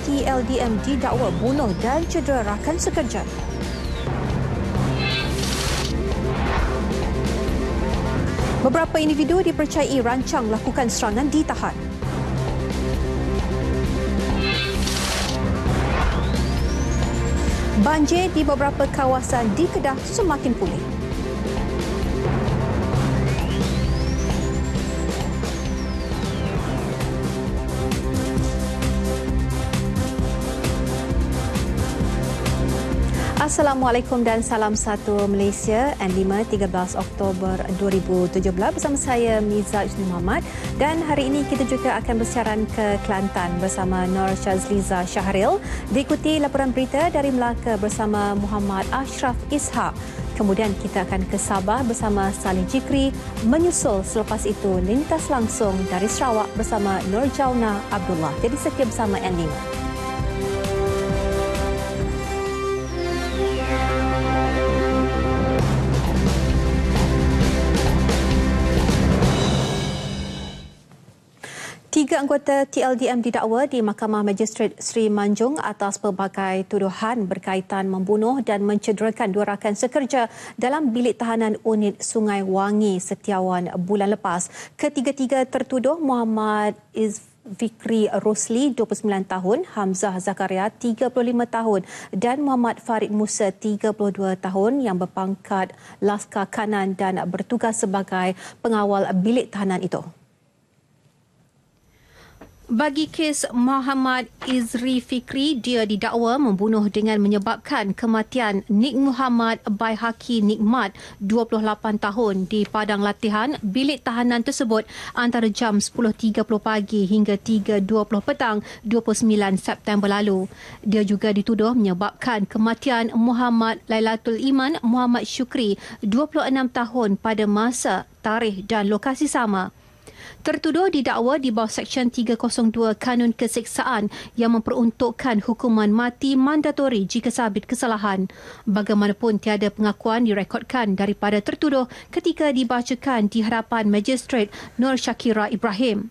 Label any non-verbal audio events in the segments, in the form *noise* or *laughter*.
TLDM didakwa bunuh dan cedera rakan sekerja. Beberapa individu dipercayai rancang lakukan serangan ditahan. Banjir di beberapa kawasan di Kedah semakin pulih. Assalamualaikum dan salam satu Malaysia N5 13 Oktober 2017 bersama saya Mizaj Muhammad dan hari ini kita juga akan bersiaran ke Kelantan bersama Nur Shazliza Syahril diikuti laporan berita dari Melaka bersama Muhammad Ashraf Ishaq kemudian kita akan ke Sabah bersama Salih Jikri menyusul selepas itu lintas langsung dari Sarawak bersama Nur Jauna Abdullah jadi setia bersama N5 anggota TLDM didakwa di Mahkamah Magistrate Sri Manjung atas pelbagai tuduhan berkaitan membunuh dan mencederakan dua rakan sekerja dalam bilik tahanan unit Sungai Wangi Setiawan bulan lepas. Ketiga-tiga tertuduh Muhammad Iz Fikri Rosli 29 tahun, Hamzah Zakaria 35 tahun dan Muhammad Farid Musa 32 tahun yang berpangkat laskar kanan dan bertugas sebagai pengawal bilik tahanan itu. Bagi kes Muhammad Izri Fikri, dia didakwa membunuh dengan menyebabkan kematian Nik Muhammad Baihaki Nikmat, 28 tahun di padang latihan bilik tahanan tersebut antara jam 10.30 pagi hingga 3.20 petang 29 September lalu. Dia juga dituduh menyebabkan kematian Muhammad Lailatul Iman Muhammad Syukri, 26 tahun pada masa tarikh dan lokasi sama. Tertuduh didakwa di bawah Seksyen 302 Kanun Keseksaan yang memperuntukkan hukuman mati mandatori jika sabit kesalahan. Bagaimanapun tiada pengakuan direkodkan daripada tertuduh ketika dibacakan di hadapan Magistrate Nur Shakira Ibrahim.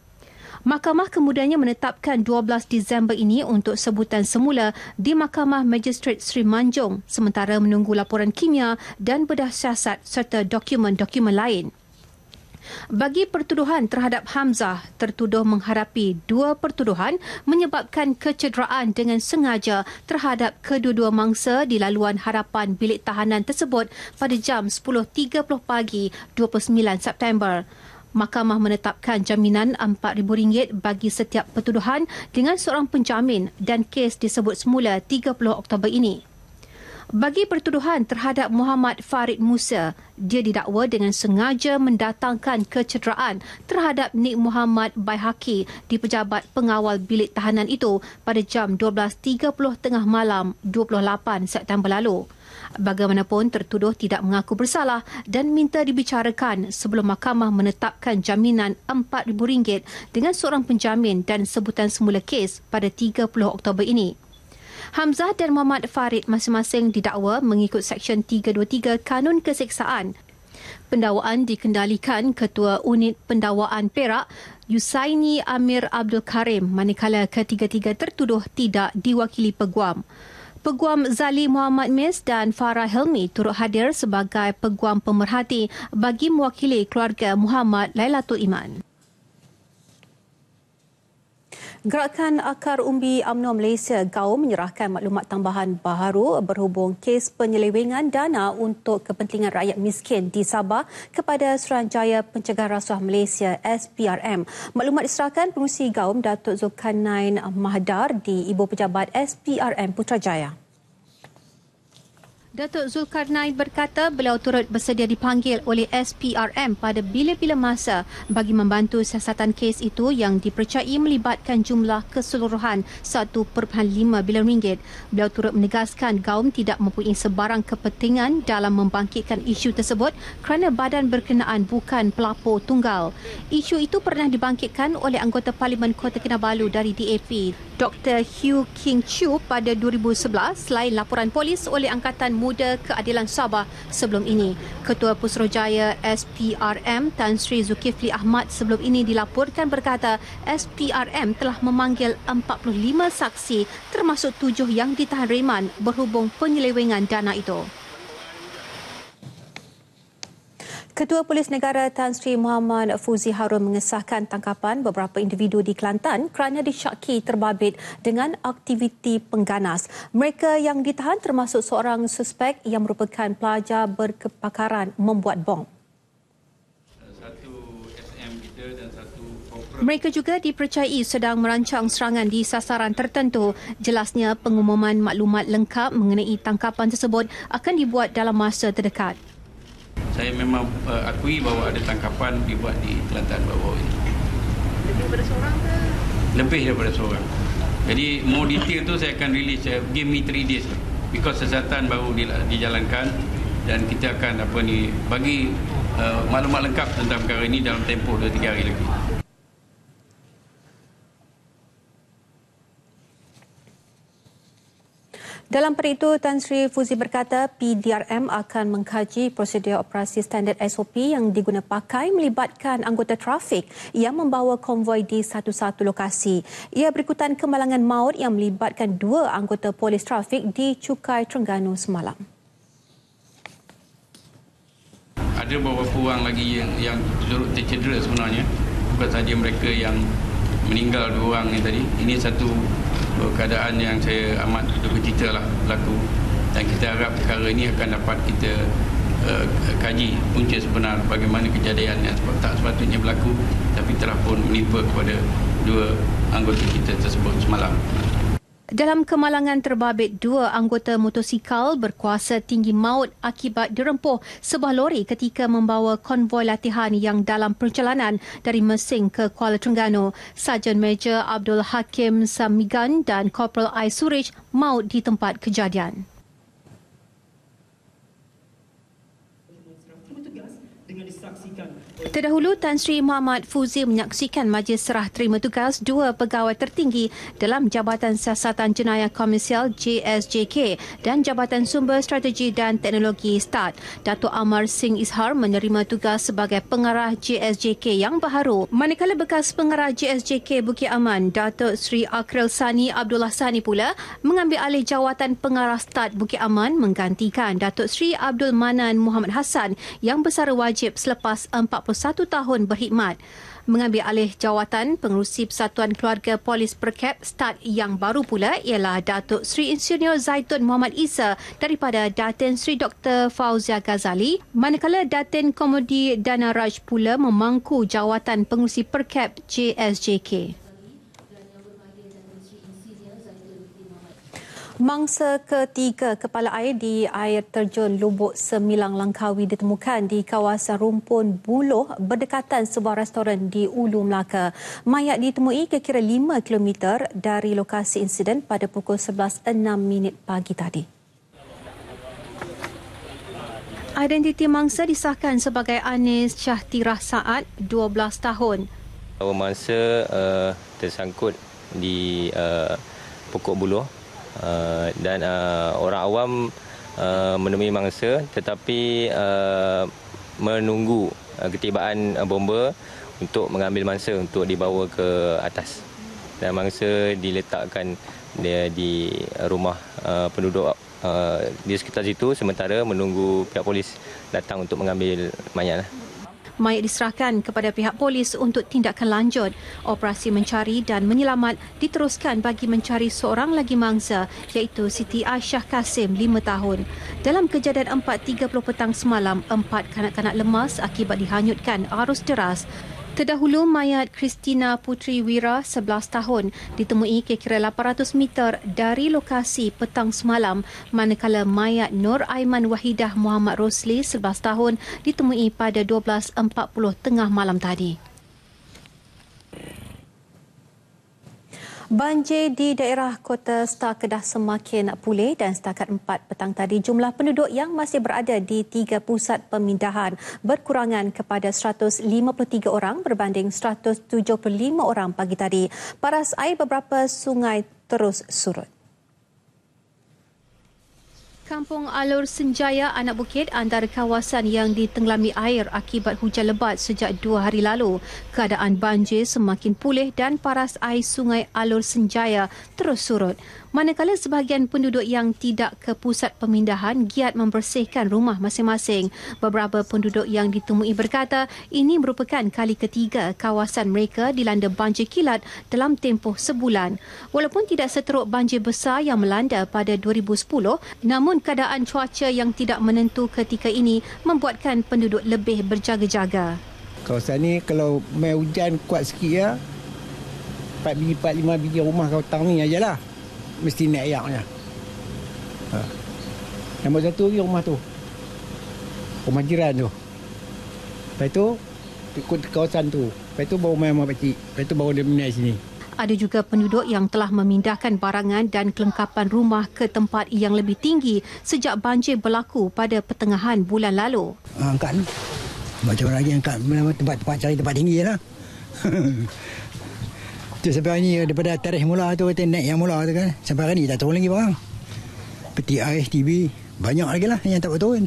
Mahkamah kemudiannya menetapkan 12 Disember ini untuk sebutan semula di Mahkamah Magistrat Sri Manjung sementara menunggu laporan kimia dan bedah siasat serta dokumen-dokumen lain. Bagi pertuduhan terhadap Hamzah, tertuduh menghadapi dua pertuduhan menyebabkan kecederaan dengan sengaja terhadap kedua-dua mangsa di laluan harapan bilik tahanan tersebut pada jam 10.30 pagi 29 September. Mahkamah menetapkan jaminan RM4,000 bagi setiap pertuduhan dengan seorang penjamin dan kes disebut semula 30 Oktober ini. Bagi pertuduhan terhadap Muhammad Farid Musa, dia didakwa dengan sengaja mendatangkan kecederaan terhadap Nik Muhammad Baihaki di pejabat pengawal bilik tahanan itu pada jam 12.30 tengah malam 28 September lalu. Bagaimanapun, tertuduh tidak mengaku bersalah dan minta dibicarakan sebelum mahkamah menetapkan jaminan RM4,000 dengan seorang penjamin dan sebutan semula kes pada 30 Oktober ini. Hamzah dan Muhammad Farid masing-masing didakwa mengikut Seksyen 323 Kanun Keseksaan. Pendawaan dikendalikan Ketua Unit Pendawaan Perak, Yusaini Amir Abdul Karim, manakala ketiga-tiga tertuduh tidak diwakili peguam. Peguam Zali Muhammad Mis dan Farah Helmi turut hadir sebagai peguam pemerhati bagi mewakili keluarga Muhammad Lailatul Iman. Gerakan Akar Umbi UMNO Malaysia GAUM menyerahkan maklumat tambahan baharu berhubung kes penyelewengan dana untuk kepentingan rakyat miskin di Sabah kepada Suruhanjaya Pencegahan Rasuah Malaysia SPRM. Maklumat diserahkan pengurusi GAUM Datuk Zulkarnain Mahdar di Ibu Pejabat SPRM Putrajaya. Datuk Zulkarnain berkata beliau turut bersedia dipanggil oleh SPRM pada bila-bila masa bagi membantu siasatan kes itu yang dipercayai melibatkan jumlah keseluruhan 1.5 bilion ringgit. Beliau turut menegaskan gaum tidak mempunyai sebarang kepentingan dalam membangkitkan isu tersebut kerana badan berkenaan bukan pelapor tunggal. Isu itu pernah dibangkitkan oleh anggota Parlimen Kota Kinabalu dari DAP. Dr. Hugh King Chu pada 2011 selain laporan polis oleh Angkatan Mu Pemuda Keadilan Sabah sebelum ini. Ketua Pusrojaya SPRM Tan Sri Zulkifli Ahmad sebelum ini dilaporkan berkata SPRM telah memanggil 45 saksi termasuk tujuh yang ditahan reman berhubung penyelewengan dana itu. Ketua Polis Negara Tan Sri Muhammad Fuzi Harun mengesahkan tangkapan beberapa individu di Kelantan kerana disyaki terbabit dengan aktiviti pengganas. Mereka yang ditahan termasuk seorang suspek yang merupakan pelajar berkepakaran membuat bom. Mereka juga dipercayai sedang merancang serangan di sasaran tertentu. Jelasnya pengumuman maklumat lengkap mengenai tangkapan tersebut akan dibuat dalam masa terdekat saya memang uh, akui bahawa ada tangkapan dibuat di Kelantan bawah ini. Lebih daripada seorang ke? Lebih daripada seorang. Jadi more detail tu saya akan release. Uh, give me 3 days. Because sesatan baru dijalankan dan kita akan apa ni bagi uh, maklumat lengkap tentang perkara ini dalam tempoh 2-3 hari lagi. Dalam peri itu, Tan Sri Fuzi berkata PDRM akan mengkaji prosedur operasi standard SOP yang diguna pakai melibatkan anggota trafik yang membawa konvoi di satu-satu lokasi. Ia berikutan kemalangan maut yang melibatkan dua anggota polis trafik di Cukai Terengganu semalam. Ada beberapa orang lagi yang, yang tercedera sebenarnya. Bukan saja mereka yang meninggal dua orang yang tadi. Ini satu keadaan yang saya amat duduk cerita lah berlaku dan kita harap perkara ini akan dapat kita uh, kaji punca sebenar bagaimana kejadian yang tak sepatutnya berlaku tapi telah pun menimpa kepada dua anggota kita tersebut semalam. Dalam kemalangan terbabit dua anggota motosikal berkuasa tinggi maut akibat dirempuh sebuah lori ketika membawa konvoi latihan yang dalam perjalanan dari Mesing ke Kuala Terengganu. Sajen Major Abdul Hakim Samigan dan Corporal Aisurich maut di tempat kejadian. Terdahulu Tan Sri Muhammad Fuzi menyaksikan majlis serah terima tugas dua pegawai tertinggi dalam Jabatan Siasatan Jenayah Komersial JSJK dan Jabatan Sumber Strategi dan Teknologi START. Datuk Amar Singh Ishar menerima tugas sebagai pengarah JSJK yang baharu. Manakala bekas pengarah JSJK Bukit Aman, Datuk Sri Akril Sani Abdullah Sani pula mengambil alih jawatan pengarah START Bukit Aman menggantikan Datuk Sri Abdul Manan Muhammad Hassan yang bersara wajib selama selepas 41 tahun berkhidmat. Mengambil alih jawatan pengerusi Persatuan Keluarga Polis Perkep Start yang baru pula ialah Datuk Sri Insinyur Zaitun Muhammad Isa daripada Datin Sri Dr. Fauzia Ghazali manakala Datin Komodi Dana pula memangku jawatan pengerusi Perkep JSJK. Mangsa ketiga kepala air di air terjun Lubuk Semilang Langkawi ditemukan di kawasan rumpun Buloh berdekatan sebuah restoran di Ulu Melaka. Mayat ditemui kira-kira 5 km dari lokasi insiden pada pukul 11.06 pagi tadi. Identiti mangsa disahkan sebagai Anis Syahtirah Saad, 12 tahun. Awal mangsa uh, tersangkut di uh, pokok buluh Uh, dan uh, orang awam uh, menemui mangsa tetapi uh, menunggu uh, ketibaan uh, bomba untuk mengambil mangsa untuk dibawa ke atas dan mangsa diletakkan dia di rumah uh, penduduk uh, di sekitar situ sementara menunggu pihak polis datang untuk mengambil mayat lah. Mayat diserahkan kepada pihak polis untuk tindakan lanjut. Operasi mencari dan menyelamat diteruskan bagi mencari seorang lagi mangsa iaitu Siti Aisyah Kasim, 5 tahun. Dalam kejadian 4.30 petang semalam, empat kanak-kanak lemas akibat dihanyutkan arus deras. Terdahulu, mayat Kristina Putri Wira, 11 tahun, ditemui kira-kira 800 meter dari lokasi petang semalam, manakala mayat Nur Aiman Wahidah Muhammad Rosli, 11 tahun, ditemui pada 12.40 tengah malam tadi. Banjir di daerah kota Star Kedah semakin pulih dan setakat 4 petang tadi jumlah penduduk yang masih berada di tiga pusat pemindahan berkurangan kepada 153 orang berbanding 175 orang pagi tadi. Paras air beberapa sungai terus surut. Kampung Alur Senjaya Anak Bukit antara kawasan yang ditenggelami air akibat hujan lebat sejak dua hari lalu. Keadaan banjir semakin pulih dan paras air sungai Alur Senjaya terus surut. Manakala sebahagian penduduk yang tidak ke pusat pemindahan giat membersihkan rumah masing-masing. Beberapa penduduk yang ditemui berkata ini merupakan kali ketiga kawasan mereka dilanda banjir kilat dalam tempoh sebulan. Walaupun tidak seteruk banjir besar yang melanda pada 2010, namun keadaan cuaca yang tidak menentu ketika ini membuatkan penduduk lebih berjaga-jaga. Kawasan ini kalau main hujan kuat sikit ya, 4 biji, 4, 5 biji rumah kau tang ni ajalah mesti naik ayaknya. Ha. Nombor satu lagi rumah tu. Rumah jiran tu. Lepas tu, ikut kawasan tu. Lepas tu baru main rumah pakcik. Lepas tu baru dia menaik sini. Ada juga penduduk yang telah memindahkan barangan dan kelengkapan rumah ke tempat yang lebih tinggi sejak banjir berlaku pada pertengahan bulan lalu. Ha, angkat. Macam lagi angkat? Tempat-tempat cari tempat tinggi lah. *laughs* Tu sampai hari ni eh, daripada tarikh mula tu kata naik yang mula tu kan. Sampai hari ni tak turun lagi barang. Peti air, TV, banyak lagi lah yang tak turun.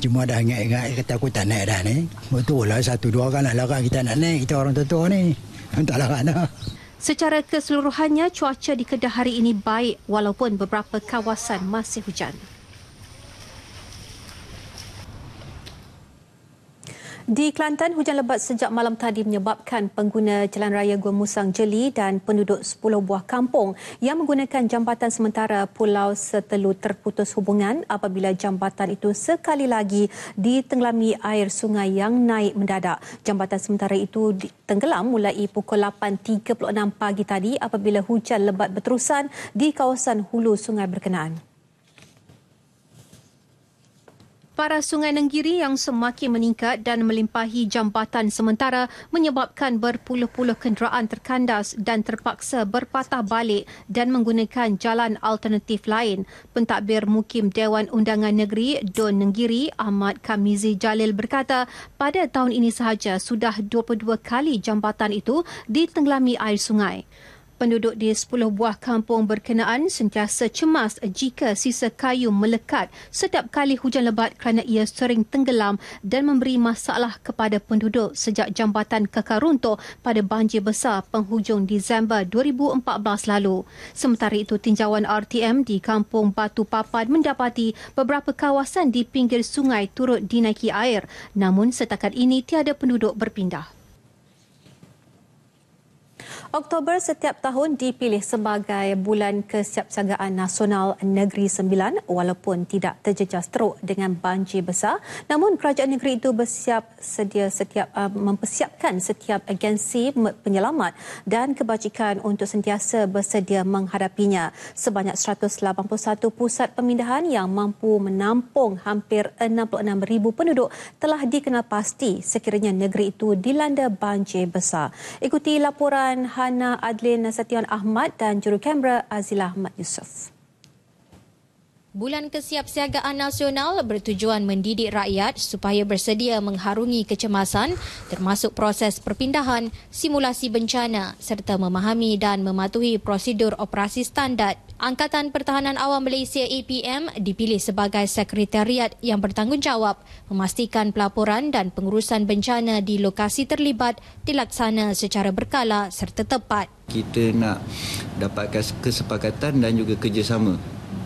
Cuma dah ingat-ingat kata aku tak naik dah ni. Betul lah satu dua orang nak larang kita nak naik. Kita orang tua-tua ni. Kan tak larang dah. Secara keseluruhannya, cuaca di Kedah hari ini baik walaupun beberapa kawasan masih hujan. Di Kelantan, hujan lebat sejak malam tadi menyebabkan pengguna jalan raya Gua Musang Jeli dan penduduk 10 buah kampung yang menggunakan jambatan sementara Pulau Setelu terputus hubungan apabila jambatan itu sekali lagi ditenggelami air sungai yang naik mendadak. Jambatan sementara itu tenggelam mulai pukul 8.36 pagi tadi apabila hujan lebat berterusan di kawasan hulu sungai berkenaan. paras Sungai Nenggiri yang semakin meningkat dan melimpahi jambatan sementara menyebabkan berpuluh-puluh kenderaan terkandas dan terpaksa berpatah balik dan menggunakan jalan alternatif lain. Pentadbir Mukim Dewan Undangan Negeri Don Nenggiri Ahmad Kamizi Jalil berkata pada tahun ini sahaja sudah 22 kali jambatan itu ditenggelami air sungai penduduk di 10 buah kampung berkenaan sentiasa cemas jika sisa kayu melekat setiap kali hujan lebat kerana ia sering tenggelam dan memberi masalah kepada penduduk sejak jambatan Kakarunto pada banjir besar penghujung Disember 2014 lalu. Sementara itu, tinjauan RTM di Kampung Batu Papan mendapati beberapa kawasan di pinggir sungai turut dinaiki air. Namun, setakat ini tiada penduduk berpindah. Oktober setiap tahun dipilih sebagai bulan kesiapsiagaan nasional Negeri Sembilan walaupun tidak terjejas teruk dengan banjir besar namun kerajaan negeri itu bersiap sedia setiap uh, mempersiapkan setiap agensi penyelamat dan kebajikan untuk sentiasa bersedia menghadapinya sebanyak 181 pusat pemindahan yang mampu menampung hampir 66000 penduduk telah dikenal pasti sekiranya negeri itu dilanda banjir besar ikuti laporan Hana Adlin Nasution Ahmad dan juru kamera Azila Ahmad Yusof. Bulan Kesiapsiagaan Nasional bertujuan mendidik rakyat supaya bersedia mengharungi kecemasan termasuk proses perpindahan, simulasi bencana serta memahami dan mematuhi prosedur operasi standar. Angkatan Pertahanan Awam Malaysia APM dipilih sebagai sekretariat yang bertanggungjawab memastikan pelaporan dan pengurusan bencana di lokasi terlibat dilaksana secara berkala serta tepat. Kita nak dapatkan kesepakatan dan juga kerjasama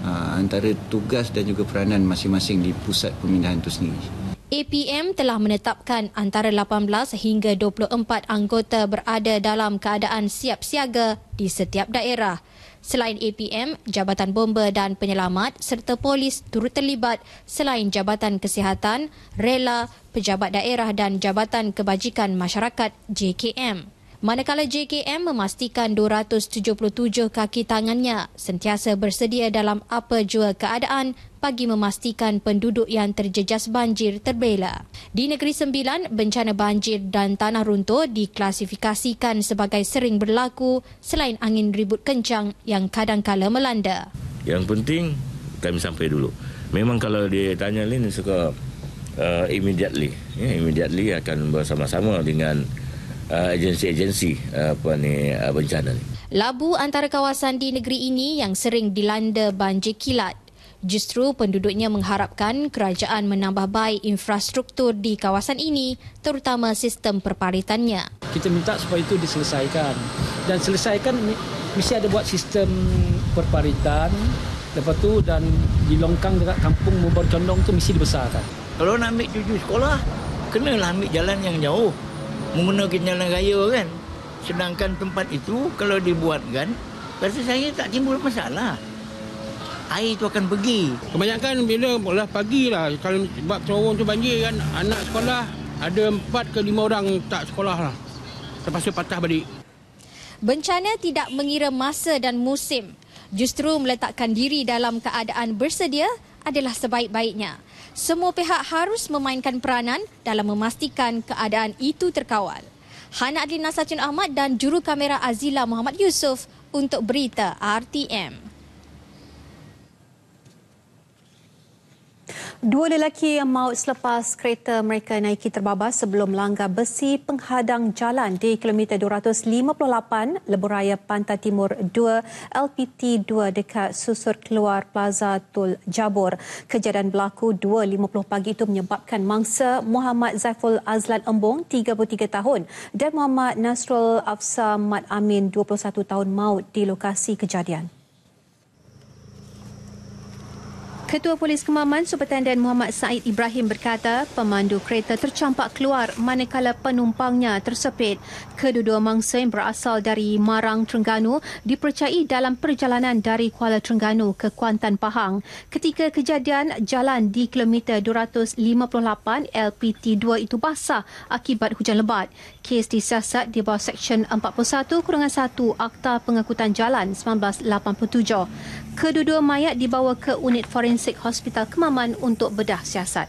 Ah, antara tugas dan juga peranan masing-masing di pusat pemindahan itu sendiri. APM telah menetapkan antara 18 hingga 24 anggota berada dalam keadaan siap siaga di setiap daerah. Selain APM, Jabatan Bomba dan Penyelamat serta polis turut terlibat selain Jabatan Kesihatan, Rela, Pejabat Daerah dan Jabatan Kebajikan Masyarakat JKM. Manakala JKM memastikan 277 kaki tangannya sentiasa bersedia dalam apa jua keadaan bagi memastikan penduduk yang terjejas banjir terbela. Di Negeri Sembilan, bencana banjir dan tanah runtuh diklasifikasikan sebagai sering berlaku selain angin ribut kencang yang kadang-kala melanda. Yang penting, kami sampai dulu. Memang kalau dia tanya ni, suka uh, immediately. Yeah, immediately akan bersama-sama dengan Uh, agensi-agensi uh, apa ni uh, bencana ni. Labu antara kawasan di negeri ini yang sering dilanda banjir kilat. Justru penduduknya mengharapkan kerajaan menambah baik infrastruktur di kawasan ini, terutama sistem perparitannya. Kita minta supaya itu diselesaikan. Dan selesaikan mesti ada buat sistem perparitan. Lepas tu dan di longkang dekat kampung Mubar Condong itu mesti dibesarkan. Kalau nak ambil cucu sekolah, kenalah ambil jalan yang jauh menggunakan jalan raya kan. Sedangkan tempat itu kalau dibuatkan, rasa saya tak timbul masalah. Air itu akan pergi. Kebanyakan bila lah pagi lah. Kalau sebab terowong tu banjir kan, anak sekolah ada empat ke lima orang tak sekolah lah. Terpaksa patah balik. Bencana tidak mengira masa dan musim. Justru meletakkan diri dalam keadaan bersedia adalah sebaik-baiknya semua pihak harus memainkan peranan dalam memastikan keadaan itu terkawal. Hana Adlin Sachin Ahmad dan juru kamera Azila Muhammad Yusof untuk berita RTM. Dua lelaki yang maut selepas kereta mereka naiki terbabas sebelum langgar besi penghadang jalan di kilometer 258 Leburaya Pantai Timur 2 LPT 2 dekat susur keluar Plaza Tul Jabur. Kejadian berlaku 2.50 pagi itu menyebabkan mangsa Muhammad Zaiful Azlan Embong 33 tahun dan Muhammad Nasrul Afsa Mat Amin 21 tahun maut di lokasi kejadian. Ketua Polis Kemaman Superintendent Muhammad Said Ibrahim berkata pemandu kereta tercampak keluar manakala penumpangnya tersepit. Kedua-dua mangsa yang berasal dari Marang, Terengganu dipercayai dalam perjalanan dari Kuala Terengganu ke Kuantan, Pahang. Ketika kejadian, jalan di kilometer 258 LPT2 itu basah akibat hujan lebat. Kes disiasat di bawah Seksyen 41-1 Akta Pengakutan Jalan 1987. Kedua-dua mayat dibawa ke unit forensik Forensik Hospital Kemaman untuk bedah siasat.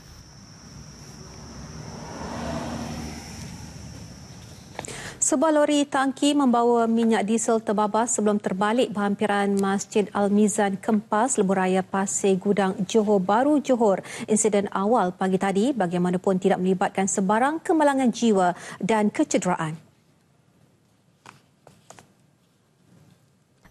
Sebuah lori tangki membawa minyak diesel terbabas sebelum terbalik berhampiran Masjid Al-Mizan Kempas, Leburaya Pasir Gudang Johor Baru, Johor. Insiden awal pagi tadi bagaimanapun tidak melibatkan sebarang kemalangan jiwa dan kecederaan.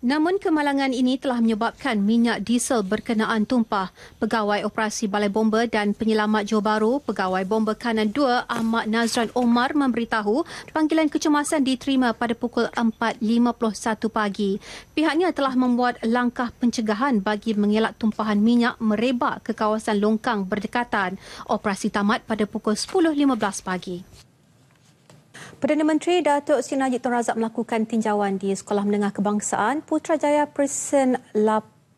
Namun kemalangan ini telah menyebabkan minyak diesel berkenaan tumpah. Pegawai Operasi Balai Bomba dan Penyelamat Johor Bahru, Pegawai Bomba Kanan 2 Ahmad Nazran Omar memberitahu panggilan kecemasan diterima pada pukul 4.51 pagi. Pihaknya telah membuat langkah pencegahan bagi mengelak tumpahan minyak merebak ke kawasan longkang berdekatan. Operasi tamat pada pukul 10.15 pagi. Perdana Menteri Datuk Seri Najib Tun Razak melakukan tinjauan di Sekolah Menengah Kebangsaan Putrajaya Persen 81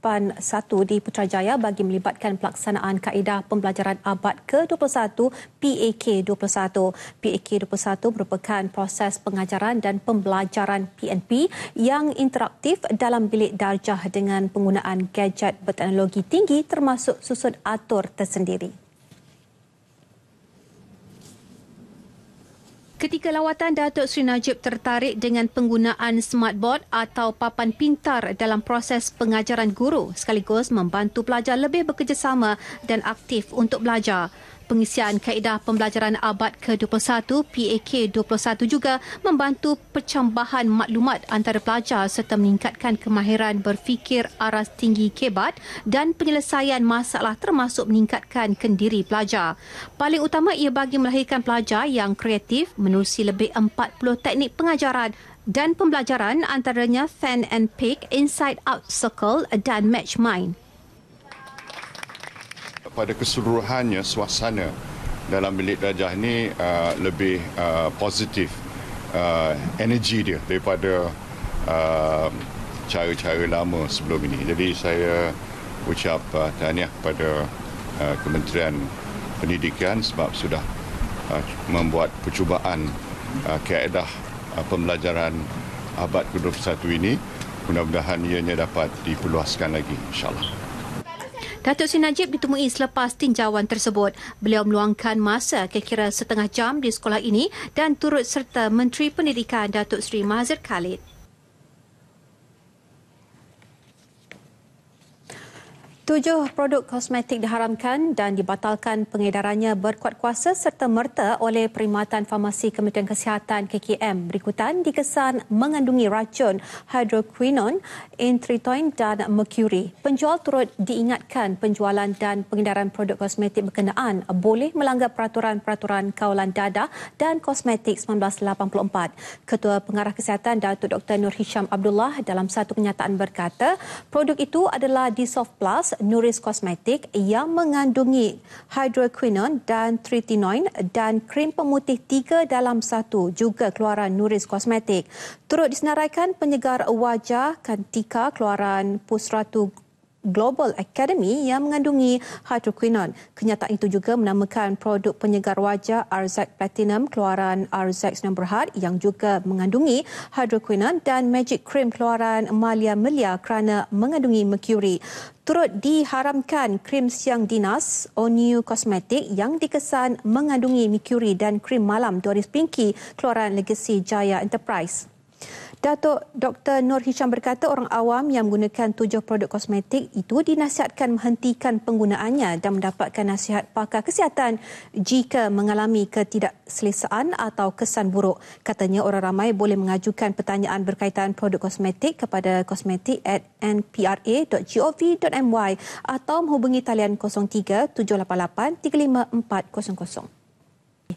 di Putrajaya bagi melibatkan pelaksanaan kaedah pembelajaran abad ke-21 PAK 21. PAK 21 merupakan proses pengajaran dan pembelajaran PNP yang interaktif dalam bilik darjah dengan penggunaan gadget berteknologi tinggi termasuk susun atur tersendiri. Ketika lawatan Datuk Seri Najib tertarik dengan penggunaan smartboard atau papan pintar dalam proses pengajaran guru sekaligus membantu pelajar lebih bekerjasama dan aktif untuk belajar pengisian kaedah pembelajaran abad ke-21 PAK 21 juga membantu percambahan maklumat antara pelajar serta meningkatkan kemahiran berfikir aras tinggi kebat dan penyelesaian masalah termasuk meningkatkan kendiri pelajar. Paling utama ia bagi melahirkan pelajar yang kreatif menerusi lebih 40 teknik pengajaran dan pembelajaran antaranya fan and pick, inside out circle dan match mind pada keseluruhannya suasana dalam bilik darjah ini uh, lebih uh, positif uh, energi dia daripada uh, cara-cara lama sebelum ini. Jadi saya ucap uh, tahniah kepada uh, Kementerian Pendidikan sebab sudah uh, membuat percubaan uh, kaedah uh, pembelajaran abad ke-21 ini. Mudah-mudahan ianya dapat diperluaskan lagi insyaAllah. Datuk Sri Najib ditemui selepas tinjauan tersebut. Beliau meluangkan masa kira-kira setengah jam di sekolah ini dan turut serta Menteri Pendidikan Datuk Sri Mazhar Khalid. Tujuh produk kosmetik diharamkan dan dibatalkan pengedarannya berkuat kuasa serta merta oleh Perkhidmatan Farmasi Kementerian Kesihatan KKM. Berikutan dikesan mengandungi racun hydroquinone, intritoin dan mercury. Penjual turut diingatkan penjualan dan pengedaran produk kosmetik berkenaan boleh melanggar peraturan-peraturan kawalan dadah dan kosmetik 1984. Ketua Pengarah Kesihatan Datuk Dr. Nur Hisham Abdullah dalam satu kenyataan berkata produk itu adalah Disoft Plus Nuris Kosmetik yang mengandungi hydroquinone dan tritinoin dan krim pemutih tiga dalam satu juga keluaran Nuris Kosmetik. Turut disenaraikan penyegar wajah Kantika keluaran Pusratu Global Academy yang mengandungi hydroquinone. Kenyataan itu juga menamakan produk penyegar wajah RZ Platinum keluaran RZ Senang Berhad yang juga mengandungi hydroquinone dan Magic Cream keluaran Malia Melia kerana mengandungi mercury. Turut diharamkan krim siang dinas Onew Cosmetic yang dikesan mengandungi mercury dan krim malam Doris Pinky keluaran Legacy Jaya Enterprise. Datuk Dr. Nur Hisham berkata orang awam yang menggunakan tujuh produk kosmetik itu dinasihatkan menghentikan penggunaannya dan mendapatkan nasihat pakar kesihatan jika mengalami ketidakselesaan atau kesan buruk. Katanya orang ramai boleh mengajukan pertanyaan berkaitan produk kosmetik kepada kosmetik at npra.gov.my atau menghubungi talian 03 788 35400.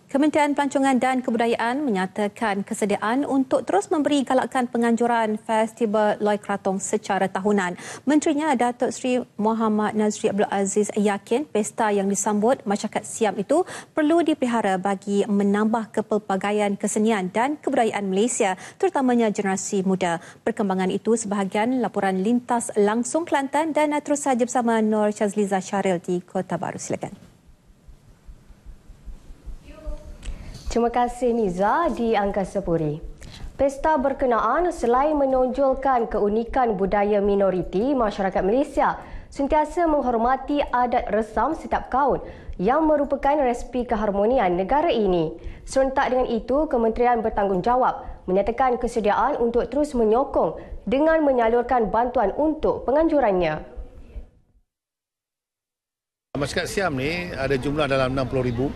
Kementerian Pelancongan dan Kebudayaan menyatakan kesediaan untuk terus memberi galakan penganjuran Festival Loy Kratong secara tahunan. Menterinya Datuk Seri Muhammad Nazri Abdul Aziz yakin pesta yang disambut masyarakat siam itu perlu dipelihara bagi menambah kepelbagaian kesenian dan kebudayaan Malaysia terutamanya generasi muda. Perkembangan itu sebahagian laporan lintas langsung Kelantan dan terus saja bersama Nur Chazliza Syaril di Kota Baru. Silakan. Terima kasih Niza di Angkasa Puri. Pesta berkenaan selain menonjolkan keunikan budaya minoriti masyarakat Malaysia, sentiasa menghormati adat resam setiap kaum yang merupakan resipi keharmonian negara ini. Serentak dengan itu, Kementerian Bertanggungjawab menyatakan kesediaan untuk terus menyokong dengan menyalurkan bantuan untuk penganjurannya. Masyarakat Siam ni ada jumlah dalam ribu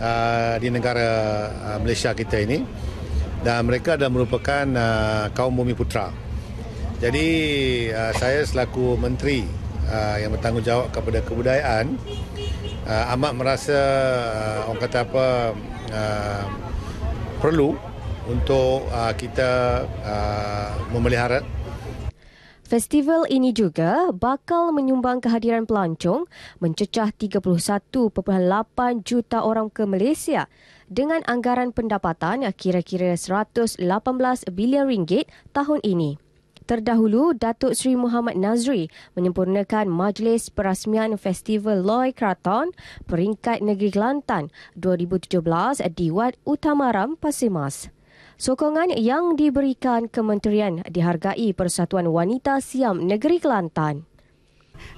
uh, di negara uh, Malaysia kita ini dan mereka adalah merupakan uh, kaum bumi putra. Jadi uh, saya selaku menteri uh, yang bertanggungjawab kepada kebudayaan uh, amat merasa uh, orang kata apa uh, perlu untuk uh, kita uh, memelihara Festival ini juga bakal menyumbang kehadiran pelancong mencecah 31.8 juta orang ke Malaysia dengan anggaran pendapatan kira-kira 118 bilion ringgit tahun ini. Terdahulu, Datuk Seri Muhammad Nazri menyempurnakan Majlis Perasmian Festival Loy Kraton peringkat Negeri Kelantan 2017 di Wat Utamaram Pasir Mas. Sokongan yang diberikan kementerian dihargai Persatuan Wanita Siam Negeri Kelantan.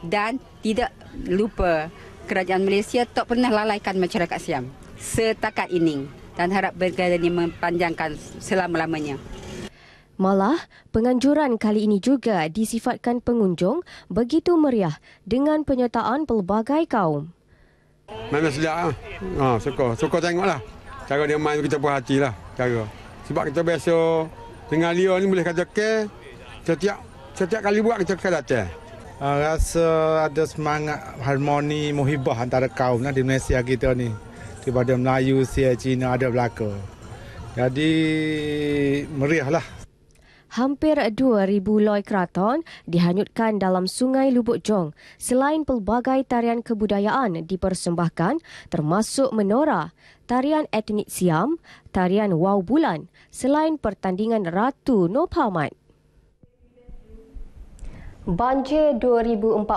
Dan tidak lupa kerajaan Malaysia tak pernah lalaikan masyarakat Siam setakat ini dan harap bergerak ini mempanjangkan selama-lamanya. Malah, penganjuran kali ini juga disifatkan pengunjung begitu meriah dengan penyertaan pelbagai kaum. Memang sedap. ah, Ha, suka. suka tengoklah. Cara dia main kita puas hati lah. Cara. Sebab kita biasa dengan Leo ni boleh kata ke setiap setiap kali buat kita ke datang. Uh, ah, rasa ada semangat harmoni muhibah antara kaum lah di Malaysia kita ni. Daripada Melayu, Sia, Cina ada berlaku. Jadi meriah lah. Hampir 2,000 loy keraton dihanyutkan dalam Sungai Lubuk Jong. Selain pelbagai tarian kebudayaan dipersembahkan, termasuk menora, tarian etnik Siam, tarian Wau Bulan, selain pertandingan Ratu Nopamat. Banjir 2014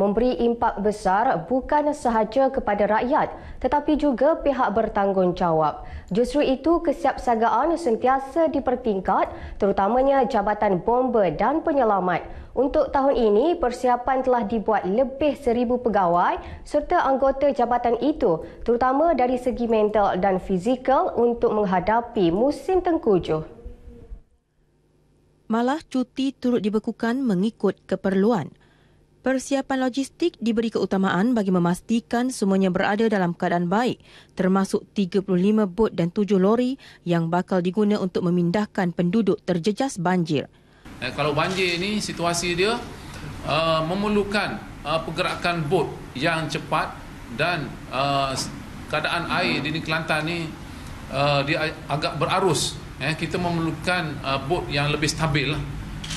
memberi impak besar bukan sahaja kepada rakyat tetapi juga pihak bertanggungjawab. Justru itu kesiapsagaan sentiasa dipertingkat terutamanya Jabatan Bomba dan Penyelamat untuk tahun ini, persiapan telah dibuat lebih seribu pegawai serta anggota jabatan itu terutama dari segi mental dan fizikal untuk menghadapi musim tengkujuh. Malah cuti turut dibekukan mengikut keperluan. Persiapan logistik diberi keutamaan bagi memastikan semuanya berada dalam keadaan baik, termasuk 35 bot dan 7 lori yang bakal diguna untuk memindahkan penduduk terjejas banjir. Eh, kalau banjir ini situasi dia uh, memerlukan uh, pergerakan bot yang cepat dan uh, keadaan air di Kelantan ni uh, dia agak berarus. Eh, kita memerlukan uh, bot yang lebih stabil lah.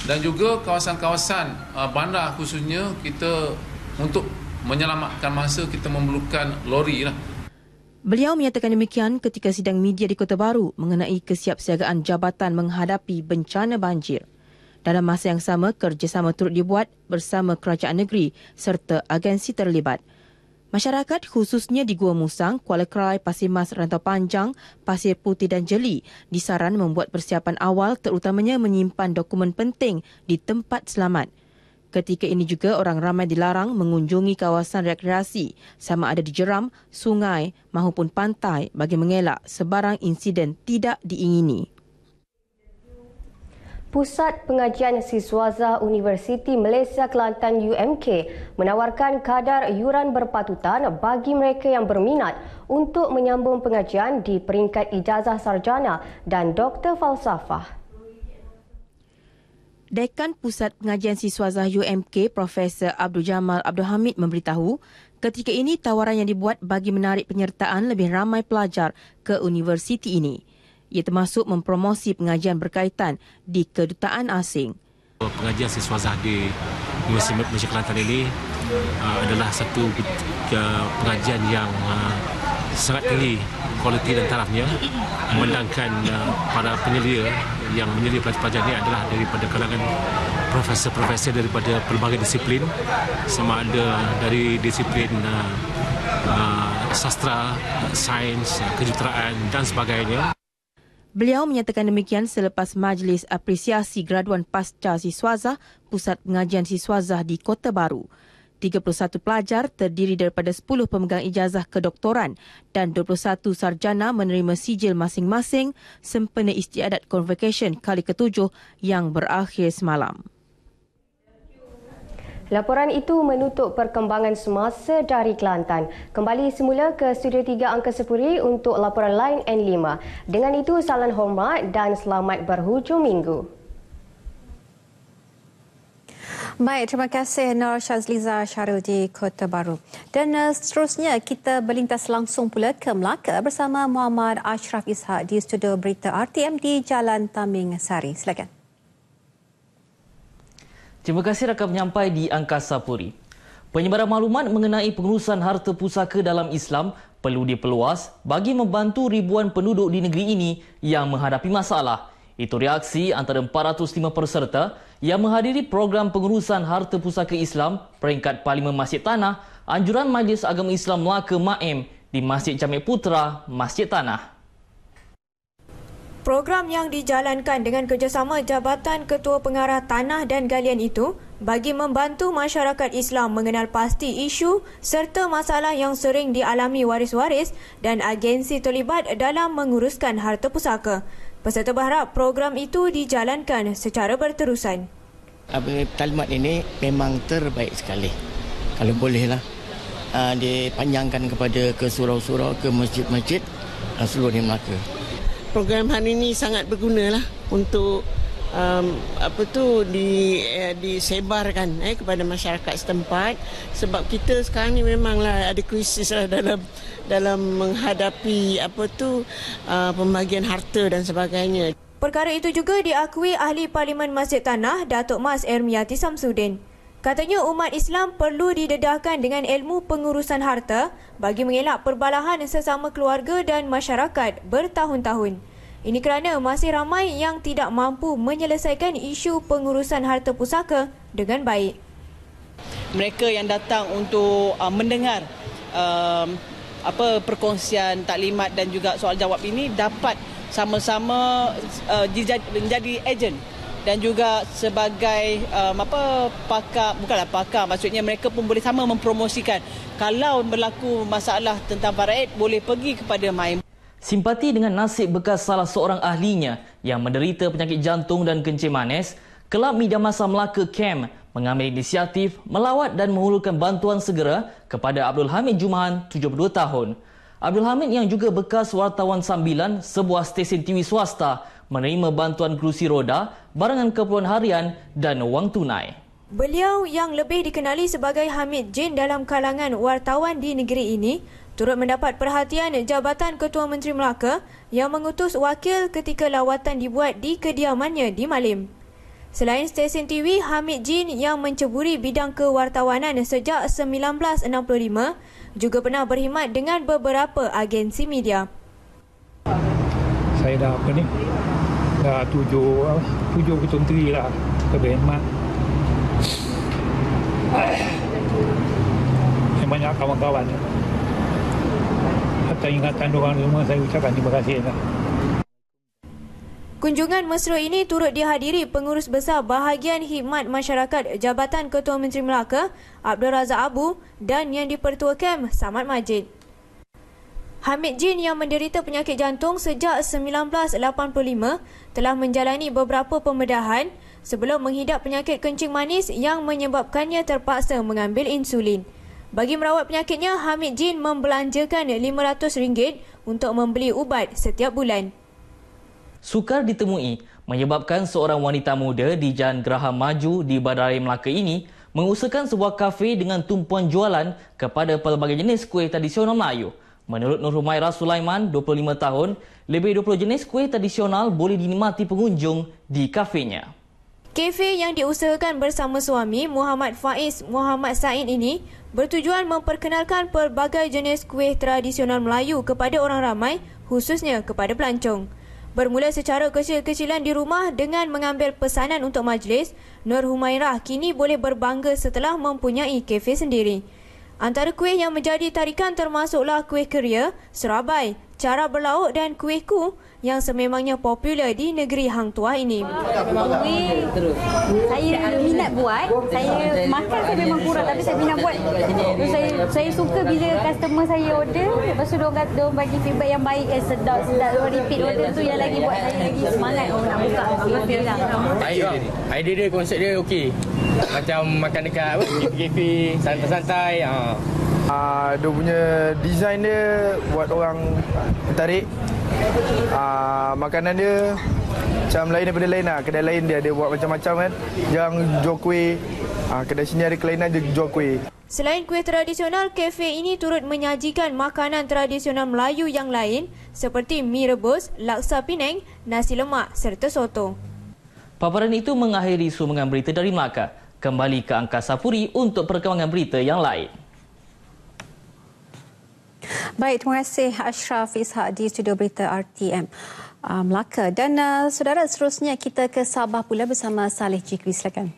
dan juga kawasan-kawasan uh, bandar khususnya kita untuk menyelamatkan masa kita memerlukan lori. Lah. Beliau menyatakan demikian ketika sidang media di Kota Baru mengenai kesiapsiagaan jabatan menghadapi bencana banjir. Dalam masa yang sama, kerjasama turut dibuat bersama kerajaan negeri serta agensi terlibat. Masyarakat khususnya di Gua Musang, Kuala Kerai, Pasir Mas, Rantau Panjang, Pasir Putih dan Jeli disaran membuat persiapan awal terutamanya menyimpan dokumen penting di tempat selamat. Ketika ini juga orang ramai dilarang mengunjungi kawasan rekreasi sama ada di jeram, sungai maupun pantai bagi mengelak sebarang insiden tidak diingini. Pusat Pengajian Siswaza Universiti Malaysia Kelantan UMK menawarkan kadar yuran berpatutan bagi mereka yang berminat untuk menyambung pengajian di peringkat ijazah sarjana dan doktor falsafah. Dekan Pusat Pengajian Siswaza UMK Profesor Abdul Jamal Abdul Hamid memberitahu, ketika ini tawaran yang dibuat bagi menarik penyertaan lebih ramai pelajar ke universiti ini ia termasuk mempromosi pengajian berkaitan di kedutaan asing. Pengajian siswa Zahdi Universiti Malaysia Kelantan ini uh, adalah satu uh, pengajian yang uh, sangat tinggi kualiti dan tarafnya memandangkan para penyelia yang menyelia pelajar-pelajar ini adalah daripada kalangan profesor-profesor daripada pelbagai disiplin sama ada dari disiplin sastra, sains, kejuruteraan dan sebagainya. Beliau menyatakan demikian selepas majlis apresiasi graduan pasca Siswazah, Pusat Pengajian Siswazah di Kota Baru. 31 pelajar terdiri daripada 10 pemegang ijazah kedoktoran dan 21 sarjana menerima sijil masing-masing sempena istiadat convocation kali ketujuh yang berakhir semalam. Laporan itu menutup perkembangan semasa dari Kelantan. Kembali semula ke Studio 3 Angka Sepuri untuk laporan lain N5. Dengan itu, salam hormat dan selamat berhujung minggu. Baik, terima kasih Nur Shazliza Syarul di Kota Baru. Dan eh, seterusnya kita berlintas langsung pula ke Melaka bersama Muhammad Ashraf Ishak di Studio Berita RTM di Jalan Taming Sari. Silakan. Terima kasih rakan penyampai di Angkasa Puri. Penyebaran maklumat mengenai pengurusan harta pusaka dalam Islam perlu diperluas bagi membantu ribuan penduduk di negeri ini yang menghadapi masalah. Itu reaksi antara 405 peserta yang menghadiri program pengurusan harta pusaka Islam peringkat Parlimen Masjid Tanah Anjuran Majlis Agama Islam Melaka Maem di Masjid Jamek Putra, Masjid Tanah program yang dijalankan dengan kerjasama Jabatan Ketua Pengarah Tanah dan Galian itu bagi membantu masyarakat Islam mengenal pasti isu serta masalah yang sering dialami waris-waris dan agensi terlibat dalam menguruskan harta pusaka. Peserta berharap program itu dijalankan secara berterusan. Abu ini memang terbaik sekali. Kalau bolehlah ah, dipanjangkan kepada ke surau-surau, ke masjid-masjid ah, seluruh di Melaka program hari ini sangat berguna lah untuk um, apa tu di eh, disebarkan eh, kepada masyarakat setempat sebab kita sekarang ni memanglah ada krisis lah dalam dalam menghadapi apa tu uh, pembagian harta dan sebagainya. Perkara itu juga diakui ahli Parlimen Masjid Tanah Datuk Mas Ermiati Samsudin. Katanya umat Islam perlu didedahkan dengan ilmu pengurusan harta bagi mengelak perbalahan sesama keluarga dan masyarakat bertahun-tahun. Ini kerana masih ramai yang tidak mampu menyelesaikan isu pengurusan harta pusaka dengan baik. Mereka yang datang untuk uh, mendengar um, apa perkongsian taklimat dan juga soal jawab ini dapat sama-sama uh, menjadi agent dan juga sebagai um, apa pakar bukanlah pakar maksudnya mereka pun boleh sama mempromosikan kalau berlaku masalah tentang paraid boleh pergi kepada main Simpati dengan nasib bekas salah seorang ahlinya yang menderita penyakit jantung dan kencing manis, Kelab Media Masa Melaka Camp mengambil inisiatif melawat dan menghulurkan bantuan segera kepada Abdul Hamid Jumahan, 72 tahun. Abdul Hamid yang juga bekas wartawan sambilan sebuah stesen TV swasta menerima bantuan kerusi roda barangan keperluan harian dan wang tunai. Beliau yang lebih dikenali sebagai Hamid Jin dalam kalangan wartawan di negeri ini turut mendapat perhatian Jabatan Ketua Menteri Melaka yang mengutus wakil ketika lawatan dibuat di kediamannya di Malim. Selain stesen TV, Hamid Jin yang menceburi bidang kewartawanan sejak 1965 juga pernah berkhidmat dengan beberapa agensi media. Saya dah apa ni? dah tujuh tujuh ketua menteri lah lebih hemat yang banyak kawan-kawan atas ingatan orang semua saya ucapkan terima kasih lah. Kunjungan mesra ini turut dihadiri Pengurus Besar Bahagian Hikmat Masyarakat Jabatan Ketua Menteri Melaka, Abdul Razak Abu dan Yang dipertua pertua Kem, Samad Majid. Hamid Jin yang menderita penyakit jantung sejak 1985 telah menjalani beberapa pembedahan sebelum menghidap penyakit kencing manis yang menyebabkannya terpaksa mengambil insulin. Bagi merawat penyakitnya, Hamid Jin membelanjakan RM500 untuk membeli ubat setiap bulan. Sukar ditemui menyebabkan seorang wanita muda di Jalan Geraha Maju di Badarai Melaka ini mengusahakan sebuah kafe dengan tumpuan jualan kepada pelbagai jenis kuih tradisional Melayu. Menurut Nur Humaira Sulaiman, 25 tahun, lebih 20 jenis kuih tradisional boleh dinikmati pengunjung di kafenya. Kafe yang diusahakan bersama suami Muhammad Faiz Muhammad Said ini bertujuan memperkenalkan pelbagai jenis kuih tradisional Melayu kepada orang ramai khususnya kepada pelancong. Bermula secara kecil-kecilan di rumah dengan mengambil pesanan untuk majlis, Nur Humairah kini boleh berbangga setelah mempunyai kafe sendiri. Antara kuih yang menjadi tarikan termasuklah kuih keria, serabai, cara berlauk dan kuih ku yang sememangnya popular di negeri Hang Tua ini. Saya minat buat, saya makan saya memang kurang tapi saya minat buat. So, saya, saya suka bila customer saya order, lepas tu dia orang bagi feedback yang baik, eh, sedap, sedap. Dia repeat order tu yang lagi buat saya lagi semangat orang nak buka. Idea dia, idea dia, konsep dia okey. Macam makan dekat apa, kafe, santai-santai. Ha. Uh, dia punya design dia buat orang tertarik. Uh, makanan dia macam lain daripada lain lah. Kedai lain dia ada buat macam-macam kan. Yang jual kuih. Uh, kedai sini ada kelainan dia jual kuih. Selain kuih tradisional, kafe ini turut menyajikan makanan tradisional Melayu yang lain seperti mie rebus, laksa pineng, nasi lemak serta soto. Paparan itu mengakhiri sumbangan berita dari Melaka. Kembali ke Angkasa Puri untuk perkembangan berita yang lain. Baik, terima kasih Ashraf Ishak di Studio Berita RTM uh, Melaka. Dan uh, saudara, seterusnya kita ke Sabah pula bersama Saleh Jikri. Silakan.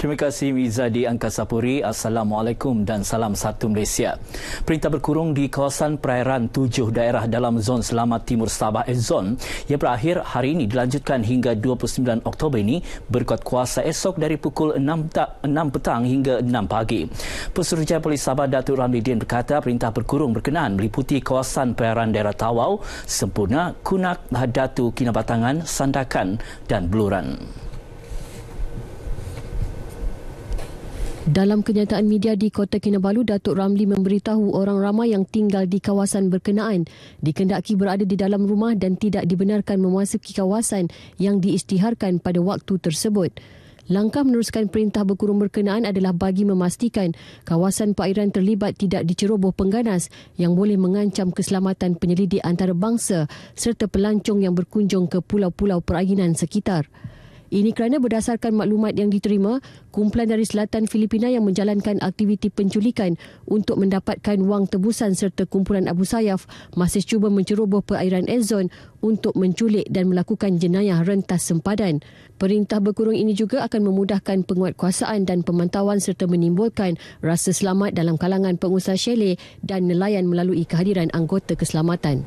Terima kasih Mizadi Angkasa Puri. Assalamualaikum dan salam satu Malaysia. Perintah berkurung di kawasan perairan tujuh daerah dalam zon selamat timur Sabah eh, Zon yang berakhir hari ini dilanjutkan hingga 29 Oktober ini berkuat kuasa esok dari pukul 6, 6 petang hingga 6 pagi. Pesuruhjaya Polis Sabah Datuk Ramli Din berkata perintah berkurung berkenaan meliputi kawasan perairan daerah Tawau, Sempurna, Kunak, Datu, Kinabatangan, Sandakan dan Bluran. Dalam kenyataan media di Kota Kinabalu, Datuk Ramli memberitahu orang ramai yang tinggal di kawasan berkenaan dikendaki berada di dalam rumah dan tidak dibenarkan memasuki kawasan yang diisytiharkan pada waktu tersebut. Langkah meneruskan perintah berkurung berkenaan adalah bagi memastikan kawasan pairan terlibat tidak diceroboh pengganas yang boleh mengancam keselamatan penyelidik antarabangsa serta pelancong yang berkunjung ke pulau-pulau perairan sekitar. Ini kerana berdasarkan maklumat yang diterima, kumpulan dari selatan Filipina yang menjalankan aktiviti penculikan untuk mendapatkan wang tebusan serta kumpulan Abu Sayyaf masih cuba menceroboh perairan Ezon untuk menculik dan melakukan jenayah rentas sempadan. Perintah berkurung ini juga akan memudahkan penguatkuasaan dan pemantauan serta menimbulkan rasa selamat dalam kalangan pengusaha syele dan nelayan melalui kehadiran anggota keselamatan.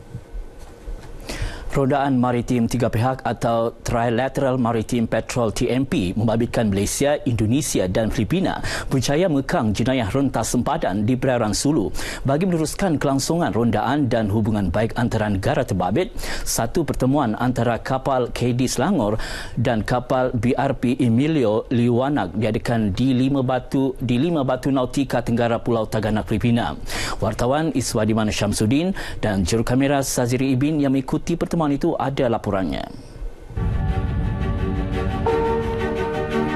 Rodaan Maritim Tiga Pihak atau Trilateral Maritime Patrol TMP membabitkan Malaysia, Indonesia dan Filipina berjaya mengekang jenayah rentas sempadan di perairan Sulu. Bagi meneruskan kelangsungan rondaan dan hubungan baik antara negara terbabit, satu pertemuan antara kapal KD Selangor dan kapal BRP Emilio Liwanag diadakan di Lima Batu di Lima Batu Nautika Tenggara Pulau Tagana Filipina. Wartawan Iswadiman Syamsuddin dan jurukamera Saziri Ibin yang mengikuti pertemuan Rahman itu ada laporannya.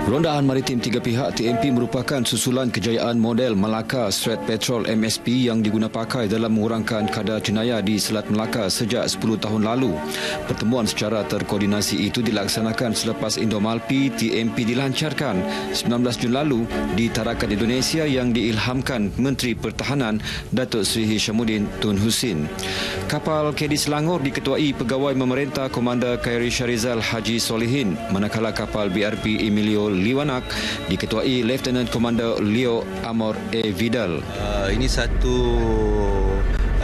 Rondaan maritim tiga pihak TMP merupakan susulan kejayaan model Melaka Strait Patrol MSP yang diguna pakai dalam mengurangkan kadar jenayah di Selat Melaka sejak 10 tahun lalu. Pertemuan secara terkoordinasi itu dilaksanakan selepas Indomalpi TMP dilancarkan 19 Jun lalu di Tarakan Indonesia yang diilhamkan Menteri Pertahanan Datuk Seri Hishamuddin Tun Hussein. Kapal KD Selangor diketuai Pegawai Memerintah Komander Kairi Syarizal Haji Solihin manakala kapal BRP Emilio Liwanak diketuai Lieutenant Commander Leo Amor A. Vidal. Uh, ini satu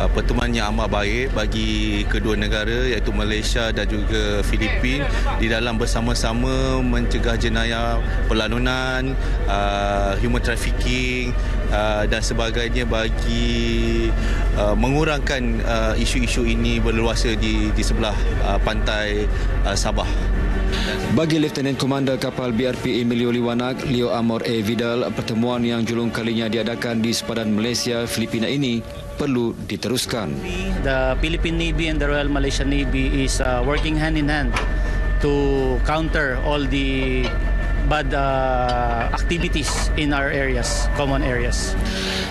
uh, pertemuan yang amat baik bagi kedua negara iaitu Malaysia dan juga Filipina di dalam bersama-sama mencegah jenayah pelanunan, uh, human trafficking uh, dan sebagainya bagi uh, mengurangkan uh, isu-isu ini berluasa di, di sebelah uh, pantai uh, Sabah. Bagi Lieutenant Komander Kapal BRP Emilio Liwanag, Leo Amor A. Vidal, pertemuan yang julung kalinya diadakan di sepadan Malaysia-Filipina ini perlu diteruskan. The Philippine Navy and the Royal Malaysian Navy is uh, working hand in hand to counter all the bad uh, activities in our areas, common areas.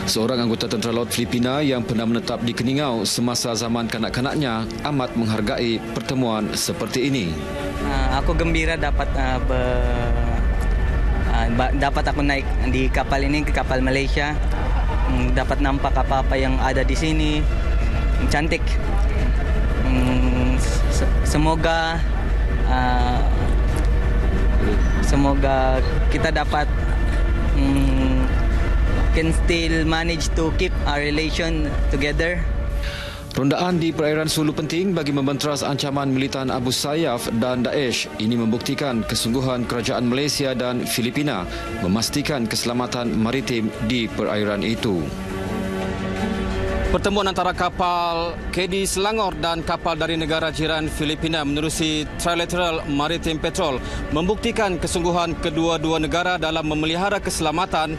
Seorang anggota tentera laut Filipina yang pernah menetap di Keningau semasa zaman kanak-kanaknya amat menghargai pertemuan seperti ini. Ah, aku gembira dapat uh, ah, ber, uh, ah, dapat aku naik di kapal ini ke kapal Malaysia. Hmm, dapat nampak apa-apa yang ada di sini. Cantik. Hmm, semoga uh, semoga kita dapat hmm, can still manage to keep our relation together. Rondaan di perairan Sulu penting bagi membenteras ancaman militan Abu Sayyaf dan Daesh. Ini membuktikan kesungguhan kerajaan Malaysia dan Filipina memastikan keselamatan maritim di perairan itu. Pertemuan antara kapal KD Selangor dan kapal dari negara jiran Filipina menerusi Trilateral Maritime Patrol membuktikan kesungguhan kedua-dua negara dalam memelihara keselamatan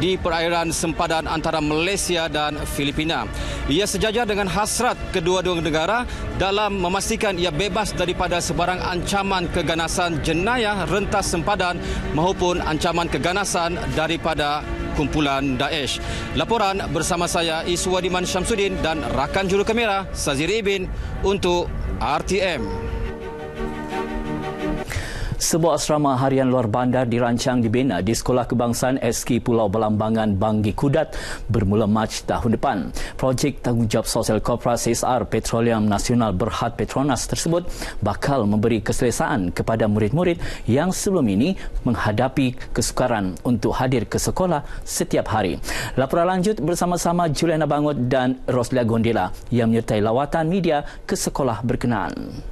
di perairan sempadan antara Malaysia dan Filipina. Ia sejajar dengan hasrat kedua-dua negara dalam memastikan ia bebas daripada sebarang ancaman keganasan jenayah rentas sempadan maupun ancaman keganasan daripada kumpulan Daesh. Laporan bersama saya Iswadiman Syamsuddin dan rakan juru kamera Saziri Ibin untuk RTM. Sebuah asrama harian luar bandar dirancang dibina di Sekolah Kebangsaan SK Pulau Belambangan Banggi Kudat bermula Mac tahun depan. Projek tanggungjawab sosial koperasi SR Petroleum Nasional Berhad Petronas tersebut bakal memberi keselesaan kepada murid-murid yang sebelum ini menghadapi kesukaran untuk hadir ke sekolah setiap hari. Laporan lanjut bersama-sama Juliana Bangut dan Roslia Gondela yang menyertai lawatan media ke sekolah berkenaan.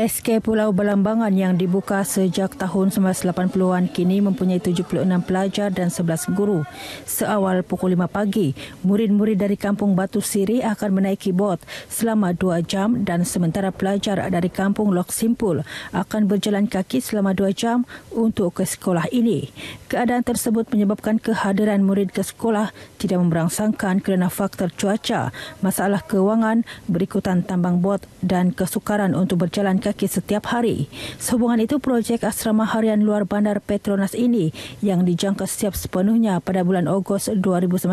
SK Pulau Belambangan yang dibuka sejak tahun 1980-an kini mempunyai 76 pelajar dan 11 guru. Seawal pukul 5 pagi, murid-murid dari Kampung Batu Siri akan menaiki bot selama 2 jam dan sementara pelajar dari Kampung Lok Simpul akan berjalan kaki selama 2 jam untuk ke sekolah ini. Keadaan tersebut menyebabkan kehadiran murid ke sekolah tidak memberangsangkan kerana faktor cuaca, masalah kewangan, berikutan tambang bot dan kesukaran untuk berjalan kaki kaki setiap hari. Sehubungan itu projek asrama harian luar bandar Petronas ini yang dijangka siap sepenuhnya pada bulan Ogos 2019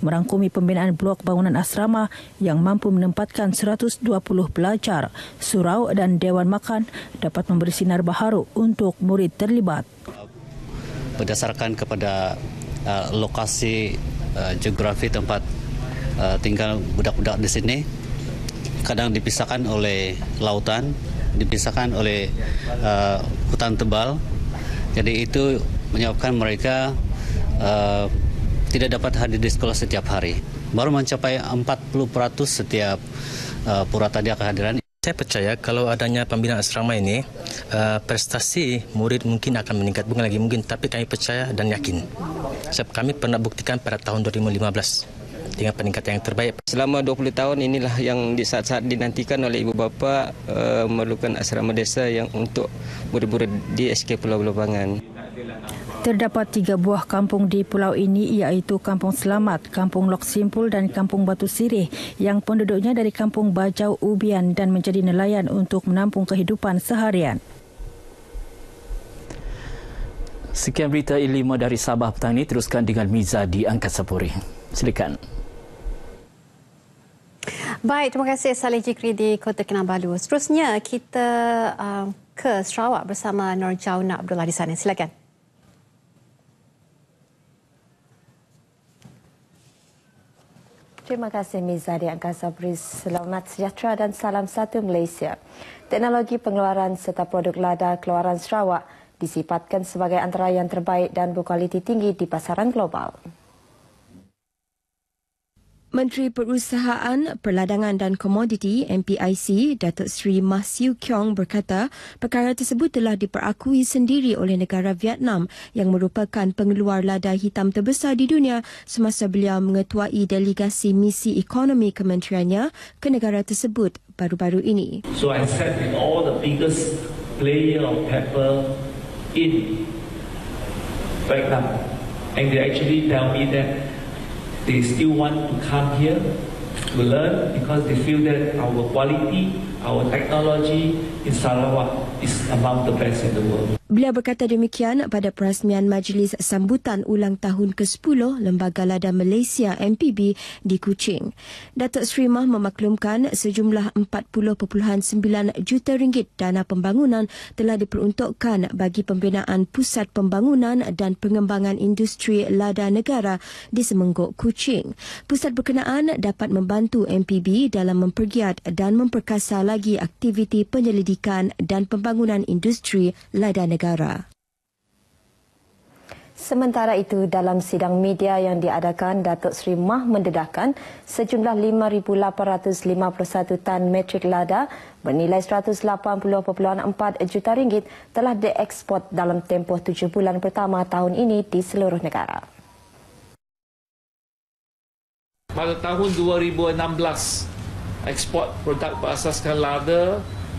merangkumi pembinaan blok bangunan asrama yang mampu menempatkan 120 pelajar. Surau dan Dewan Makan dapat memberi sinar baharu untuk murid terlibat. Berdasarkan kepada uh, lokasi uh, geografi tempat uh, tinggal budak-budak di sini, kadang dipisahkan oleh lautan, dipisahkan oleh uh, hutan tebal. Jadi itu menyebabkan mereka uh, tidak dapat hadir di sekolah setiap hari. Baru mencapai 40% setiap uh, tadi kehadiran. Saya percaya kalau adanya pembinaan asrama ini, uh, prestasi murid mungkin akan meningkat. Bukan lagi mungkin, tapi kami percaya dan yakin. Sebab kami pernah buktikan pada tahun 2015 dengan peningkatan yang terbaik. Selama 20 tahun inilah yang di saat-saat dinantikan oleh ibu bapa uh, memerlukan asrama desa yang untuk buru-buru di SK Pulau Belubangan. Terdapat tiga buah kampung di pulau ini iaitu Kampung Selamat, Kampung Lok Simpul dan Kampung Batu Sirih yang penduduknya dari Kampung Bajau Ubian dan menjadi nelayan untuk menampung kehidupan seharian. Sekian berita i dari Sabah Petang ini teruskan dengan Miza di Angkasa Puri. Silakan. Baik, terima kasih Saleh Jikri di Kota Kinabalu. Seterusnya kita um, ke Sarawak bersama Nur Jauna Abdullah di sana. Silakan. Terima kasih Miza di Angkasa Pris. Selamat sejahtera dan salam satu Malaysia. Teknologi pengeluaran serta produk lada keluaran Sarawak disifatkan sebagai antara yang terbaik dan berkualiti tinggi di pasaran global. Menteri Perusahaan, Perladangan dan Komoditi MPIC Datuk Sri Masiu Kiong berkata perkara tersebut telah diperakui sendiri oleh negara Vietnam yang merupakan pengeluar lada hitam terbesar di dunia semasa beliau mengetuai delegasi misi ekonomi kementeriannya ke negara tersebut baru-baru ini. So I sat with all the biggest player of pepper in Vietnam and they actually tell me that They still want to come here to learn because they feel that our quality our technology in Sarawak is among the best in the world. Beliau berkata demikian pada perasmian Majlis Sambutan Ulang Tahun ke-10 Lembaga Lada Malaysia MPB di Kuching. Datuk Sri Mah memaklumkan sejumlah 40.9 juta ringgit dana pembangunan telah diperuntukkan bagi pembinaan pusat pembangunan dan pengembangan industri lada negara di Semenggok Kuching. Pusat berkenaan dapat membantu MPB dalam mempergiat dan memperkasa lagi bagi aktiviti penyelidikan dan pembangunan industri lada negara. Sementara itu, dalam sidang media yang diadakan, Datuk Seri Mah mendedahkan sejumlah 5,851 tan metrik lada bernilai 180.4 juta ringgit telah diekspor dalam tempoh tujuh bulan pertama tahun ini di seluruh negara. Pada tahun 2016, ekspor produk berasaskan lada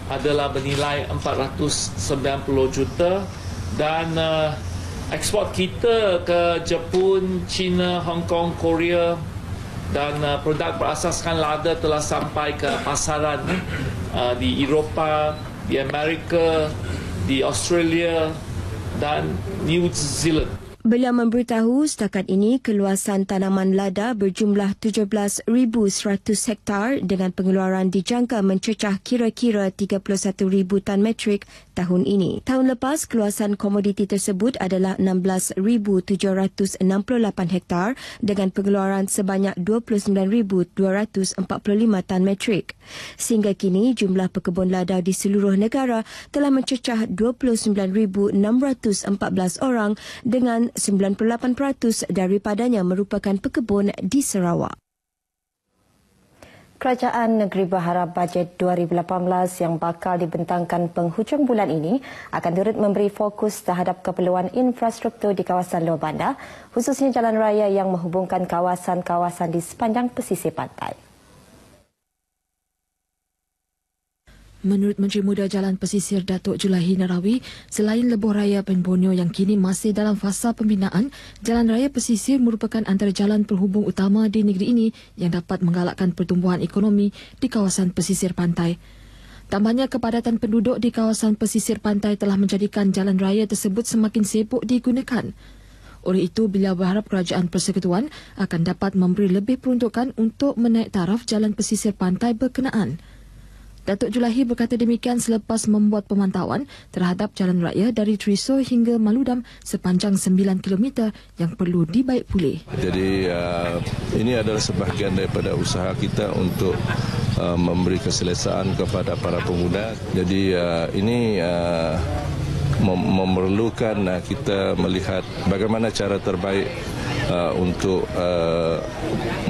adalah bernilai 490 juta dan uh, eh, ekspor kita ke Jepun, China, Hong Kong, Korea dan uh, produk berasaskan lada telah sampai ke pasaran uh, di Eropah, di Amerika, di Australia dan New Zealand. Beliau memberitahu setakat ini keluasan tanaman lada berjumlah 17,100 hektar dengan pengeluaran dijangka mencecah kira-kira 31,000 tan metrik tahun ini. Tahun lepas, keluasan komoditi tersebut adalah 16,768 hektar dengan pengeluaran sebanyak 29,245 tan metrik. Sehingga kini, jumlah pekebun lada di seluruh negara telah mencecah 29,614 orang dengan 98% daripadanya merupakan pekebun di Sarawak. Kerajaan Negeri berharap bajet 2018 yang bakal dibentangkan penghujung bulan ini akan turut memberi fokus terhadap keperluan infrastruktur di kawasan luar bandar, khususnya jalan raya yang menghubungkan kawasan-kawasan di sepanjang pesisir pantai. Menurut Menteri Muda Jalan Pesisir Datuk Julahi Narawi, selain lebuh raya Penbonio yang kini masih dalam fasa pembinaan, jalan raya pesisir merupakan antara jalan penghubung utama di negeri ini yang dapat menggalakkan pertumbuhan ekonomi di kawasan pesisir pantai. Tambahnya kepadatan penduduk di kawasan pesisir pantai telah menjadikan jalan raya tersebut semakin sibuk digunakan. Oleh itu, beliau berharap Kerajaan Persekutuan akan dapat memberi lebih peruntukan untuk menaik taraf jalan pesisir pantai berkenaan. Datuk Julahi berkata demikian selepas membuat pemantauan terhadap jalan raya dari Triso hingga Maludam sepanjang 9 km yang perlu dibaik pulih. Jadi uh, ini adalah sebahagian daripada usaha kita untuk uh, memberi keselesaan kepada para pengguna. Jadi uh, ini memerlukan uh, kita melihat bagaimana cara terbaik uh, untuk uh,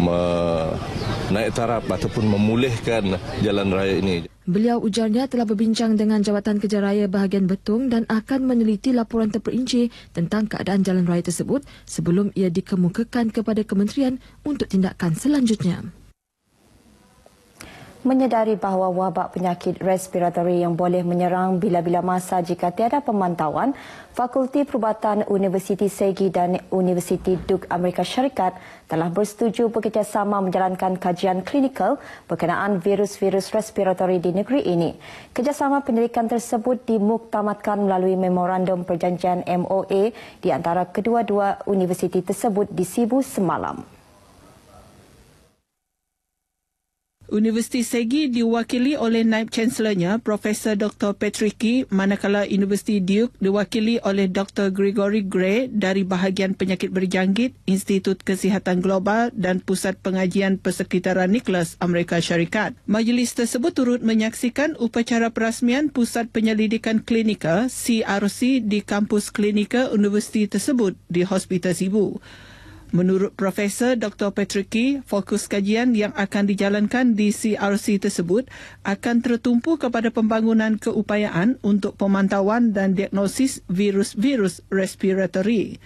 me- naik taraf ataupun memulihkan jalan raya ini. Beliau ujarnya telah berbincang dengan jawatan Kerja Raya Bahagian Betung dan akan meneliti laporan terperinci tentang keadaan jalan raya tersebut sebelum ia dikemukakan kepada kementerian untuk tindakan selanjutnya menyedari bahawa wabak penyakit respiratory yang boleh menyerang bila-bila masa jika tiada pemantauan, Fakulti Perubatan Universiti Segi dan Universiti Duke Amerika Syarikat telah bersetuju bekerjasama menjalankan kajian klinikal berkenaan virus-virus respiratory di negeri ini. Kerjasama penyelidikan tersebut dimuktamadkan melalui memorandum perjanjian MOA di antara kedua-dua universiti tersebut di Sibu semalam. Universiti Segi diwakili oleh Naib Chancellornya, Profesor Dr. Patricky, manakala Universiti Duke diwakili oleh Dr. Gregory Gray dari Bahagian Penyakit Berjangkit, Institut Kesihatan Global dan Pusat Pengajian Persekitaran Nicholas, Amerika Syarikat. Majlis tersebut turut menyaksikan upacara perasmian Pusat Penyelidikan Klinika, CRC, di Kampus Klinika Universiti tersebut di Hospital Sibu. Menurut Profesor Dr. Petriki, fokus kajian yang akan dijalankan di CRC tersebut akan tertumpu kepada pembangunan keupayaan untuk pemantauan dan diagnosis virus-virus respiratory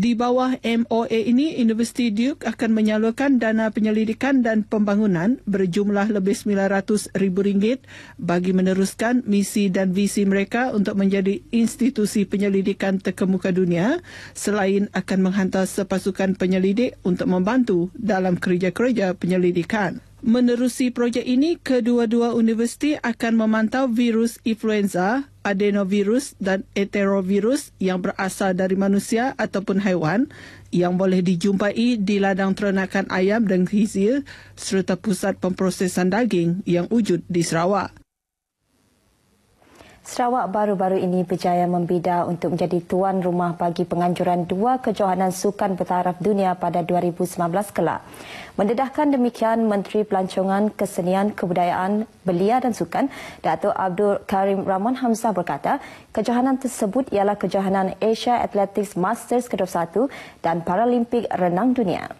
di bawah MOA ini, Universiti Duke akan menyalurkan dana penyelidikan dan pembangunan berjumlah lebih rm ringgit bagi meneruskan misi dan visi mereka untuk menjadi institusi penyelidikan terkemuka dunia selain akan menghantar sepasukan penyelidik untuk membantu dalam kerja-kerja penyelidikan. Menerusi projek ini, kedua-dua universiti akan memantau virus influenza, adenovirus dan enterovirus yang berasal dari manusia ataupun haiwan yang boleh dijumpai di ladang ternakan ayam dan khizil serta pusat pemprosesan daging yang wujud di Sarawak. Sarawak baru-baru ini berjaya membida untuk menjadi tuan rumah bagi penganjuran dua kejohanan sukan bertaraf dunia pada 2019 kelak. Mendedahkan demikian, Menteri Pelancongan Kesenian Kebudayaan Belia dan Sukan, Datuk Abdul Karim Rahman Hamzah berkata, kejohanan tersebut ialah kejohanan Asia Athletics Masters ke-21 dan Paralimpik Renang Dunia.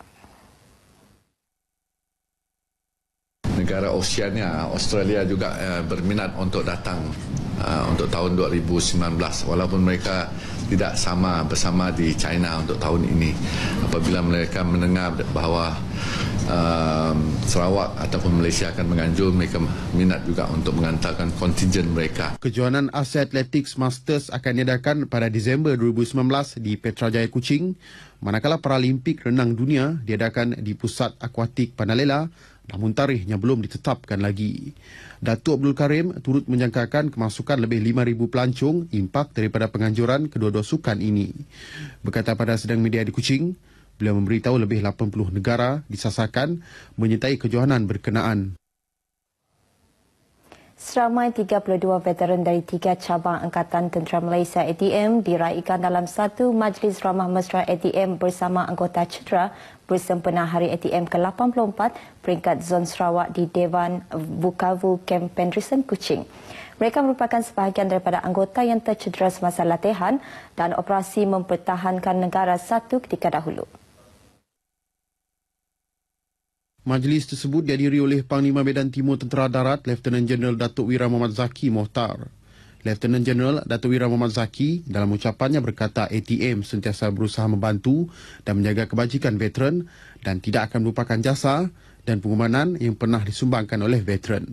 Negara Oceania, Australia juga eh, berminat untuk datang Uh, untuk tahun 2019 walaupun mereka tidak sama bersama di China untuk tahun ini apabila mereka mendengar bahawa uh, Sarawak ataupun Malaysia akan menganjur mereka minat juga untuk mengantarkan kontingen mereka Kejuanan Asia Athletics Masters akan diadakan pada Disember 2019 di Petrajaya Kuching manakala Paralimpik Renang Dunia diadakan di Pusat Akuatik Panalela namun tarikhnya belum ditetapkan lagi. Datuk Abdul Karim turut menjangkakan kemasukan lebih 5,000 pelancong impak daripada penganjuran kedua-dua sukan ini. Berkata pada sedang media di Kuching, beliau memberitahu lebih 80 negara disasarkan menyertai kejohanan berkenaan. Seramai 32 veteran dari tiga cabang Angkatan Tentera Malaysia ATM diraihkan dalam satu majlis ramah mesra ATM bersama anggota cedera bersempena hari ATM ke-84 peringkat Zon Sarawak di Dewan Bukavu Camp Penderson Kuching. Mereka merupakan sebahagian daripada anggota yang tercedera semasa latihan dan operasi mempertahankan negara satu ketika dahulu. Majlis tersebut dihadiri oleh Panglima Medan Timur Tentera Darat, Lieutenant General Datuk Wira Muhammad Zaki Mohtar. Lieutenant General Datuk Wira Muhammad Zaki dalam ucapannya berkata ATM sentiasa berusaha membantu dan menjaga kebajikan veteran dan tidak akan melupakan jasa dan pengumanan yang pernah disumbangkan oleh veteran.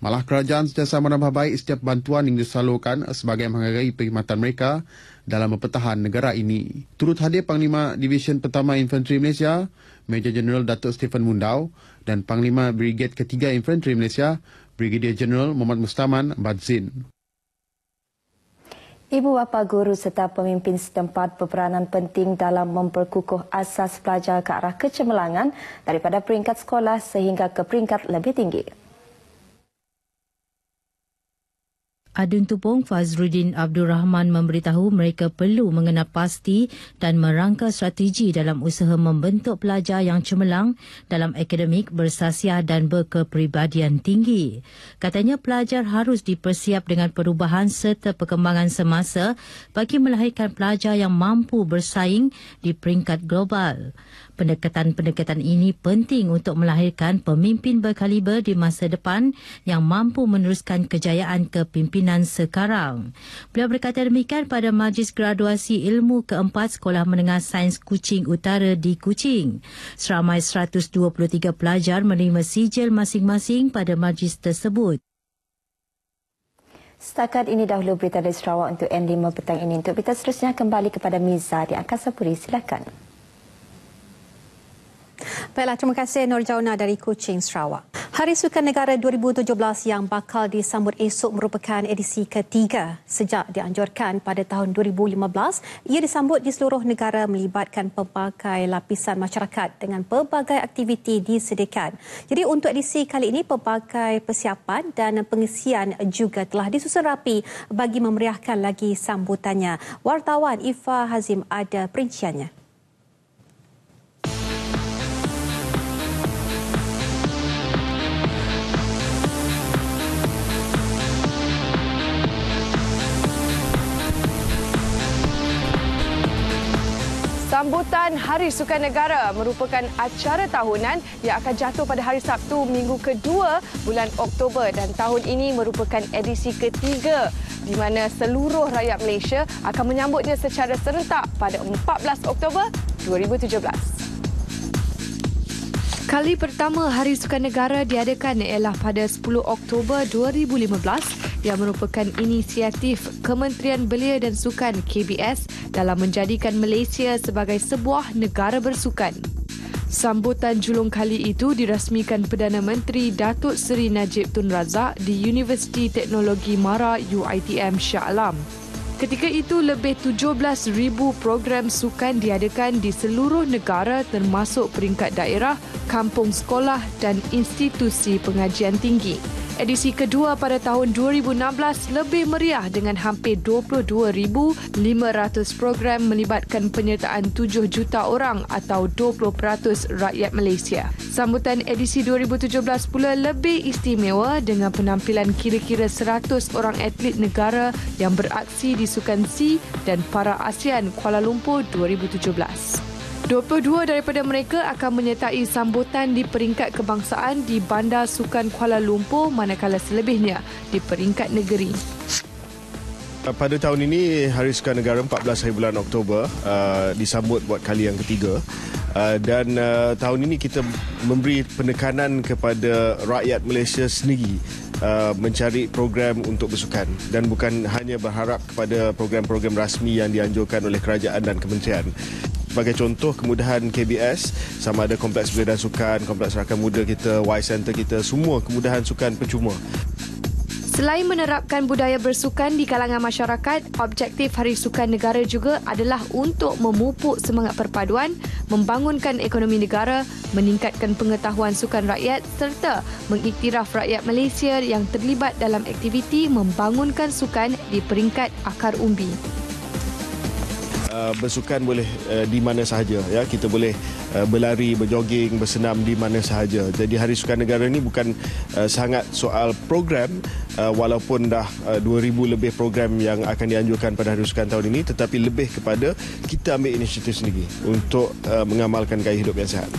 Malah kerajaan sentiasa menambah baik setiap bantuan yang disalurkan sebagai menghargai perkhidmatan mereka dalam mempertahankan negara ini. Turut hadir Panglima Divisi Pertama Infanteri Malaysia, Major General Datuk Stephen Mundau dan Panglima Brigade Ketiga Infanteri Malaysia, Brigadier General Muhammad Mustaman Badzin. Ibu bapa guru serta pemimpin setempat berperanan penting dalam memperkukuh asas pelajar ke arah kecemerlangan daripada peringkat sekolah sehingga ke peringkat lebih tinggi. Adun Tupong Fazrudin Abdul Rahman memberitahu mereka perlu mengenal pasti dan merangka strategi dalam usaha membentuk pelajar yang cemerlang dalam akademik bersasiah dan berkepribadian tinggi. Katanya pelajar harus dipersiap dengan perubahan serta perkembangan semasa bagi melahirkan pelajar yang mampu bersaing di peringkat global pendekatan-pendekatan ini penting untuk melahirkan pemimpin berkaliber di masa depan yang mampu meneruskan kejayaan kepimpinan sekarang. Beliau berkata demikian pada Majlis Graduasi Ilmu Keempat Sekolah Menengah Sains Kuching Utara di Kuching. Seramai 123 pelajar menerima sijil masing-masing pada majlis tersebut. Setakat ini dahulu berita dari Sarawak untuk N5 petang ini. Untuk berita seterusnya kembali kepada Miza di Angkasa Puri. Silakan. Baiklah, terima kasih Nur Jauna dari Kuching, Sarawak. Hari Sukan Negara 2017 yang bakal disambut esok merupakan edisi ketiga sejak dianjurkan pada tahun 2015. Ia disambut di seluruh negara melibatkan pelbagai lapisan masyarakat dengan pelbagai aktiviti disediakan. Jadi untuk edisi kali ini, pelbagai persiapan dan pengisian juga telah disusun rapi bagi memeriahkan lagi sambutannya. Wartawan Ifa Hazim ada perinciannya. Sambutan Hari Sukan Negara merupakan acara tahunan yang akan jatuh pada hari Sabtu minggu kedua bulan Oktober dan tahun ini merupakan edisi ketiga di mana seluruh rakyat Malaysia akan menyambutnya secara serentak pada 14 Oktober 2017. Kali pertama Hari Sukan Negara diadakan ialah pada 10 Oktober 2015 yang merupakan inisiatif Kementerian Belia dan Sukan KBS dalam menjadikan Malaysia sebagai sebuah negara bersukan. Sambutan julung kali itu dirasmikan Perdana Menteri Datuk Seri Najib Tun Razak di Universiti Teknologi Mara UITM Shah Alam. Ketika itu, lebih 17,000 program sukan diadakan di seluruh negara termasuk peringkat daerah, kampung sekolah dan institusi pengajian tinggi edisi kedua pada tahun 2016 lebih meriah dengan hampir 22,500 program melibatkan penyertaan 7 juta orang atau 20% rakyat Malaysia. Sambutan edisi 2017 pula lebih istimewa dengan penampilan kira-kira 100 orang atlet negara yang beraksi di Sukan C dan Para ASEAN Kuala Lumpur 2017. 22 daripada mereka akan menyertai sambutan di peringkat kebangsaan di Bandar Sukan Kuala Lumpur manakala selebihnya di peringkat negeri. Eh, pada tahun ini Hari Sukan Negara 14 hari bulan Oktober uh, disambut buat kali yang ketiga uh, dan uh, tahun ini kita memberi penekanan kepada rakyat Malaysia sendiri uh, mencari program untuk bersukan dan bukan hanya berharap kepada program-program rasmi yang dianjurkan oleh kerajaan dan kementerian. Sebagai contoh kemudahan KBS sama ada kompleks belia sukan, kompleks rakan muda kita, Y Center kita semua kemudahan sukan percuma. Selain menerapkan budaya bersukan di kalangan masyarakat, objektif Hari Sukan Negara juga adalah untuk memupuk semangat perpaduan, membangunkan ekonomi negara, meningkatkan pengetahuan sukan rakyat serta mengiktiraf rakyat Malaysia yang terlibat dalam aktiviti membangunkan sukan di peringkat akar umbi. Uh, bersukan boleh uh, di mana sahaja ya kita boleh uh, berlari berjoging bersenam di mana sahaja jadi hari sukan negara ini bukan uh, sangat soal program uh, walaupun dah uh, 2000 lebih program yang akan dianjurkan pada hari sukan tahun ini tetapi lebih kepada kita ambil inisiatif sendiri untuk uh, mengamalkan gaya hidup yang sihat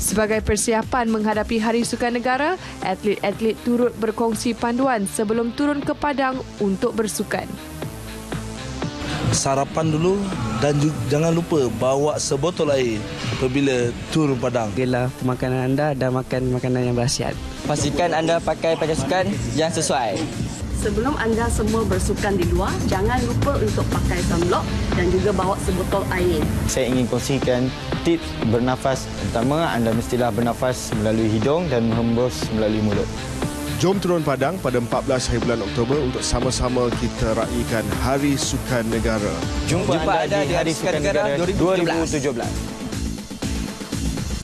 Sebagai persiapan menghadapi Hari Sukan Negara, atlet-atlet turut berkongsi panduan sebelum turun ke padang untuk bersukan sarapan dulu dan jangan lupa bawa sebotol air apabila tur padang. Bila makanan anda dan makan makanan yang berhasiat. Pastikan anda pakai pakaian yang sesuai. Sebelum anda semua bersukan di luar, jangan lupa untuk pakai sunblock dan juga bawa sebotol air. Saya ingin kongsikan tips bernafas. Pertama, anda mestilah bernafas melalui hidung dan menghembus melalui mulut. Jom turun padang pada 14 hari bulan Oktober untuk sama-sama kita raikan Hari Sukan Negara. Jumpa, Jumpa anda, anda di Hari Sukan, Sukan Negara, Negara 2017.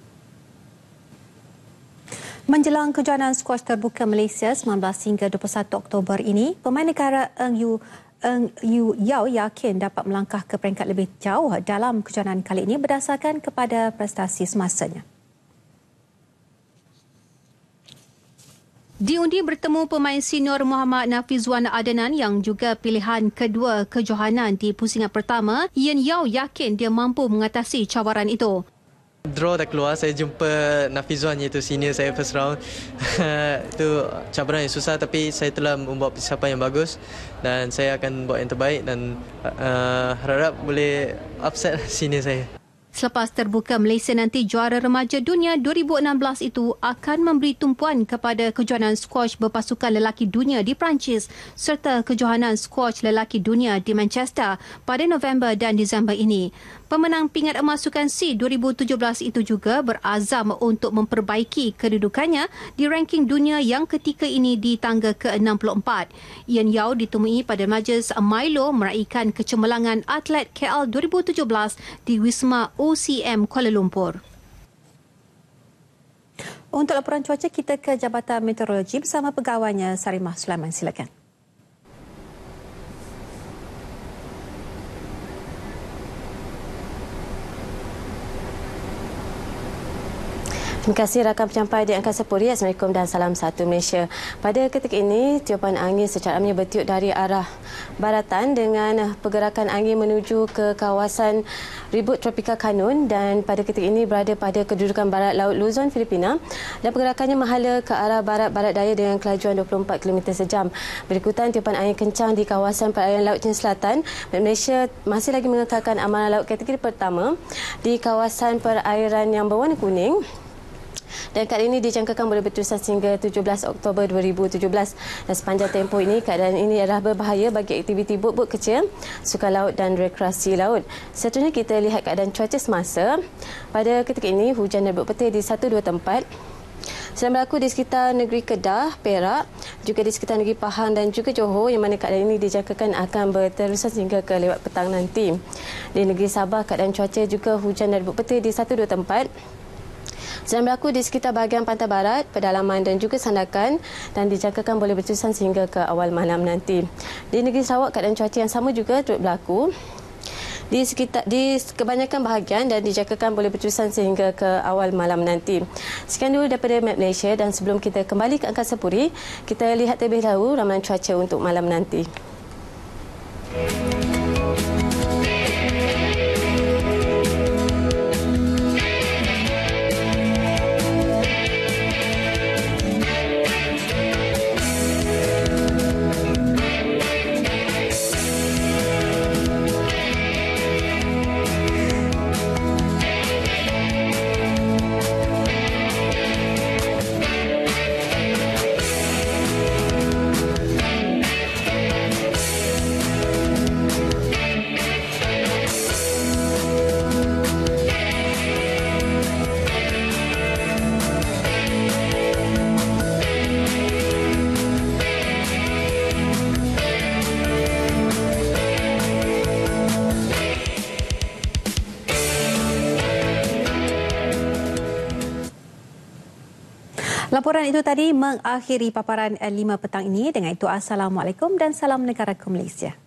2017. Menjelang kejohanan skuas terbuka Malaysia 19 hingga 21 Oktober ini, pemain negara Eng Yu, Eng Yu Yao yakin dapat melangkah ke peringkat lebih jauh dalam kejohanan kali ini berdasarkan kepada prestasi semasanya. Diundi bertemu pemain senior Muhammad Nafizwan Adenan yang juga pilihan kedua kejohanan di pusingan pertama, Ian Yao yakin dia mampu mengatasi cawaran itu. Draw dah keluar, saya jumpa Nafizwan iaitu senior saya first round. *laughs* Itu cabaran yang susah tapi saya telah membuat persiapan yang bagus dan saya akan buat yang terbaik dan uh, harap boleh upset *laughs* senior saya. Selepas terbuka Malaysia nanti juara remaja dunia 2016 itu akan memberi tumpuan kepada kejohanan squash berpasukan lelaki dunia di Perancis serta kejohanan squash lelaki dunia di Manchester pada November dan Disember ini. Pemenang pingat emas Sukan C 2017 itu juga berazam untuk memperbaiki kedudukannya di ranking dunia yang ketika ini di tangga ke-64. Ian Yao ditemui pada majlis Milo meraihkan kecemerlangan atlet KL 2017 di Wisma OCM Kuala Lumpur. Untuk laporan cuaca, kita ke Jabatan Meteorologi bersama pegawainya Sarimah Sulaiman. Silakan. Terima kasih rakan pencapai di Angkasa Puri. Assalamualaikum dan salam satu Malaysia. Pada ketika ini, tiupan angin secara amnya bertiup dari arah baratan dengan pergerakan angin menuju ke kawasan ribut tropika kanun dan pada ketika ini berada pada kedudukan barat laut Luzon, Filipina dan pergerakannya menghala ke arah barat-barat daya dengan kelajuan 24 km sejam. Berikutan tiupan angin kencang di kawasan perairan laut Cina Selatan, Malaysia masih lagi mengekalkan amalan laut kategori pertama di kawasan perairan yang berwarna kuning dan kali ini dijangkakan boleh berterusan sehingga 17 Oktober 2017 dan sepanjang tempoh ini keadaan ini adalah berbahaya bagi aktiviti bot-bot kecil, suka laut dan rekreasi laut. Seterusnya kita lihat keadaan cuaca semasa. Pada ketika ini hujan dan petir di satu dua tempat sedang berlaku di sekitar negeri Kedah, Perak, juga di sekitar negeri Pahang dan juga Johor yang mana keadaan ini dijangkakan akan berterusan sehingga ke lewat petang nanti. Di negeri Sabah, keadaan cuaca juga hujan dan petir di satu dua tempat sedang berlaku di sekitar bahagian pantai barat, pedalaman dan juga sandakan dan dijangkakan boleh berterusan sehingga ke awal malam nanti. Di negeri Sarawak keadaan cuaca yang sama juga turut berlaku di sekitar di kebanyakan bahagian dan dijangkakan boleh berterusan sehingga ke awal malam nanti. Sekian dulu daripada Map Malaysia dan sebelum kita kembali ke angkasa puri, kita lihat terlebih dahulu ramalan cuaca untuk malam nanti. Okay. laporan itu tadi mengakhiri paparan eh, lima petang ini. Dengan itu, Assalamualaikum dan Salam Negara Malaysia.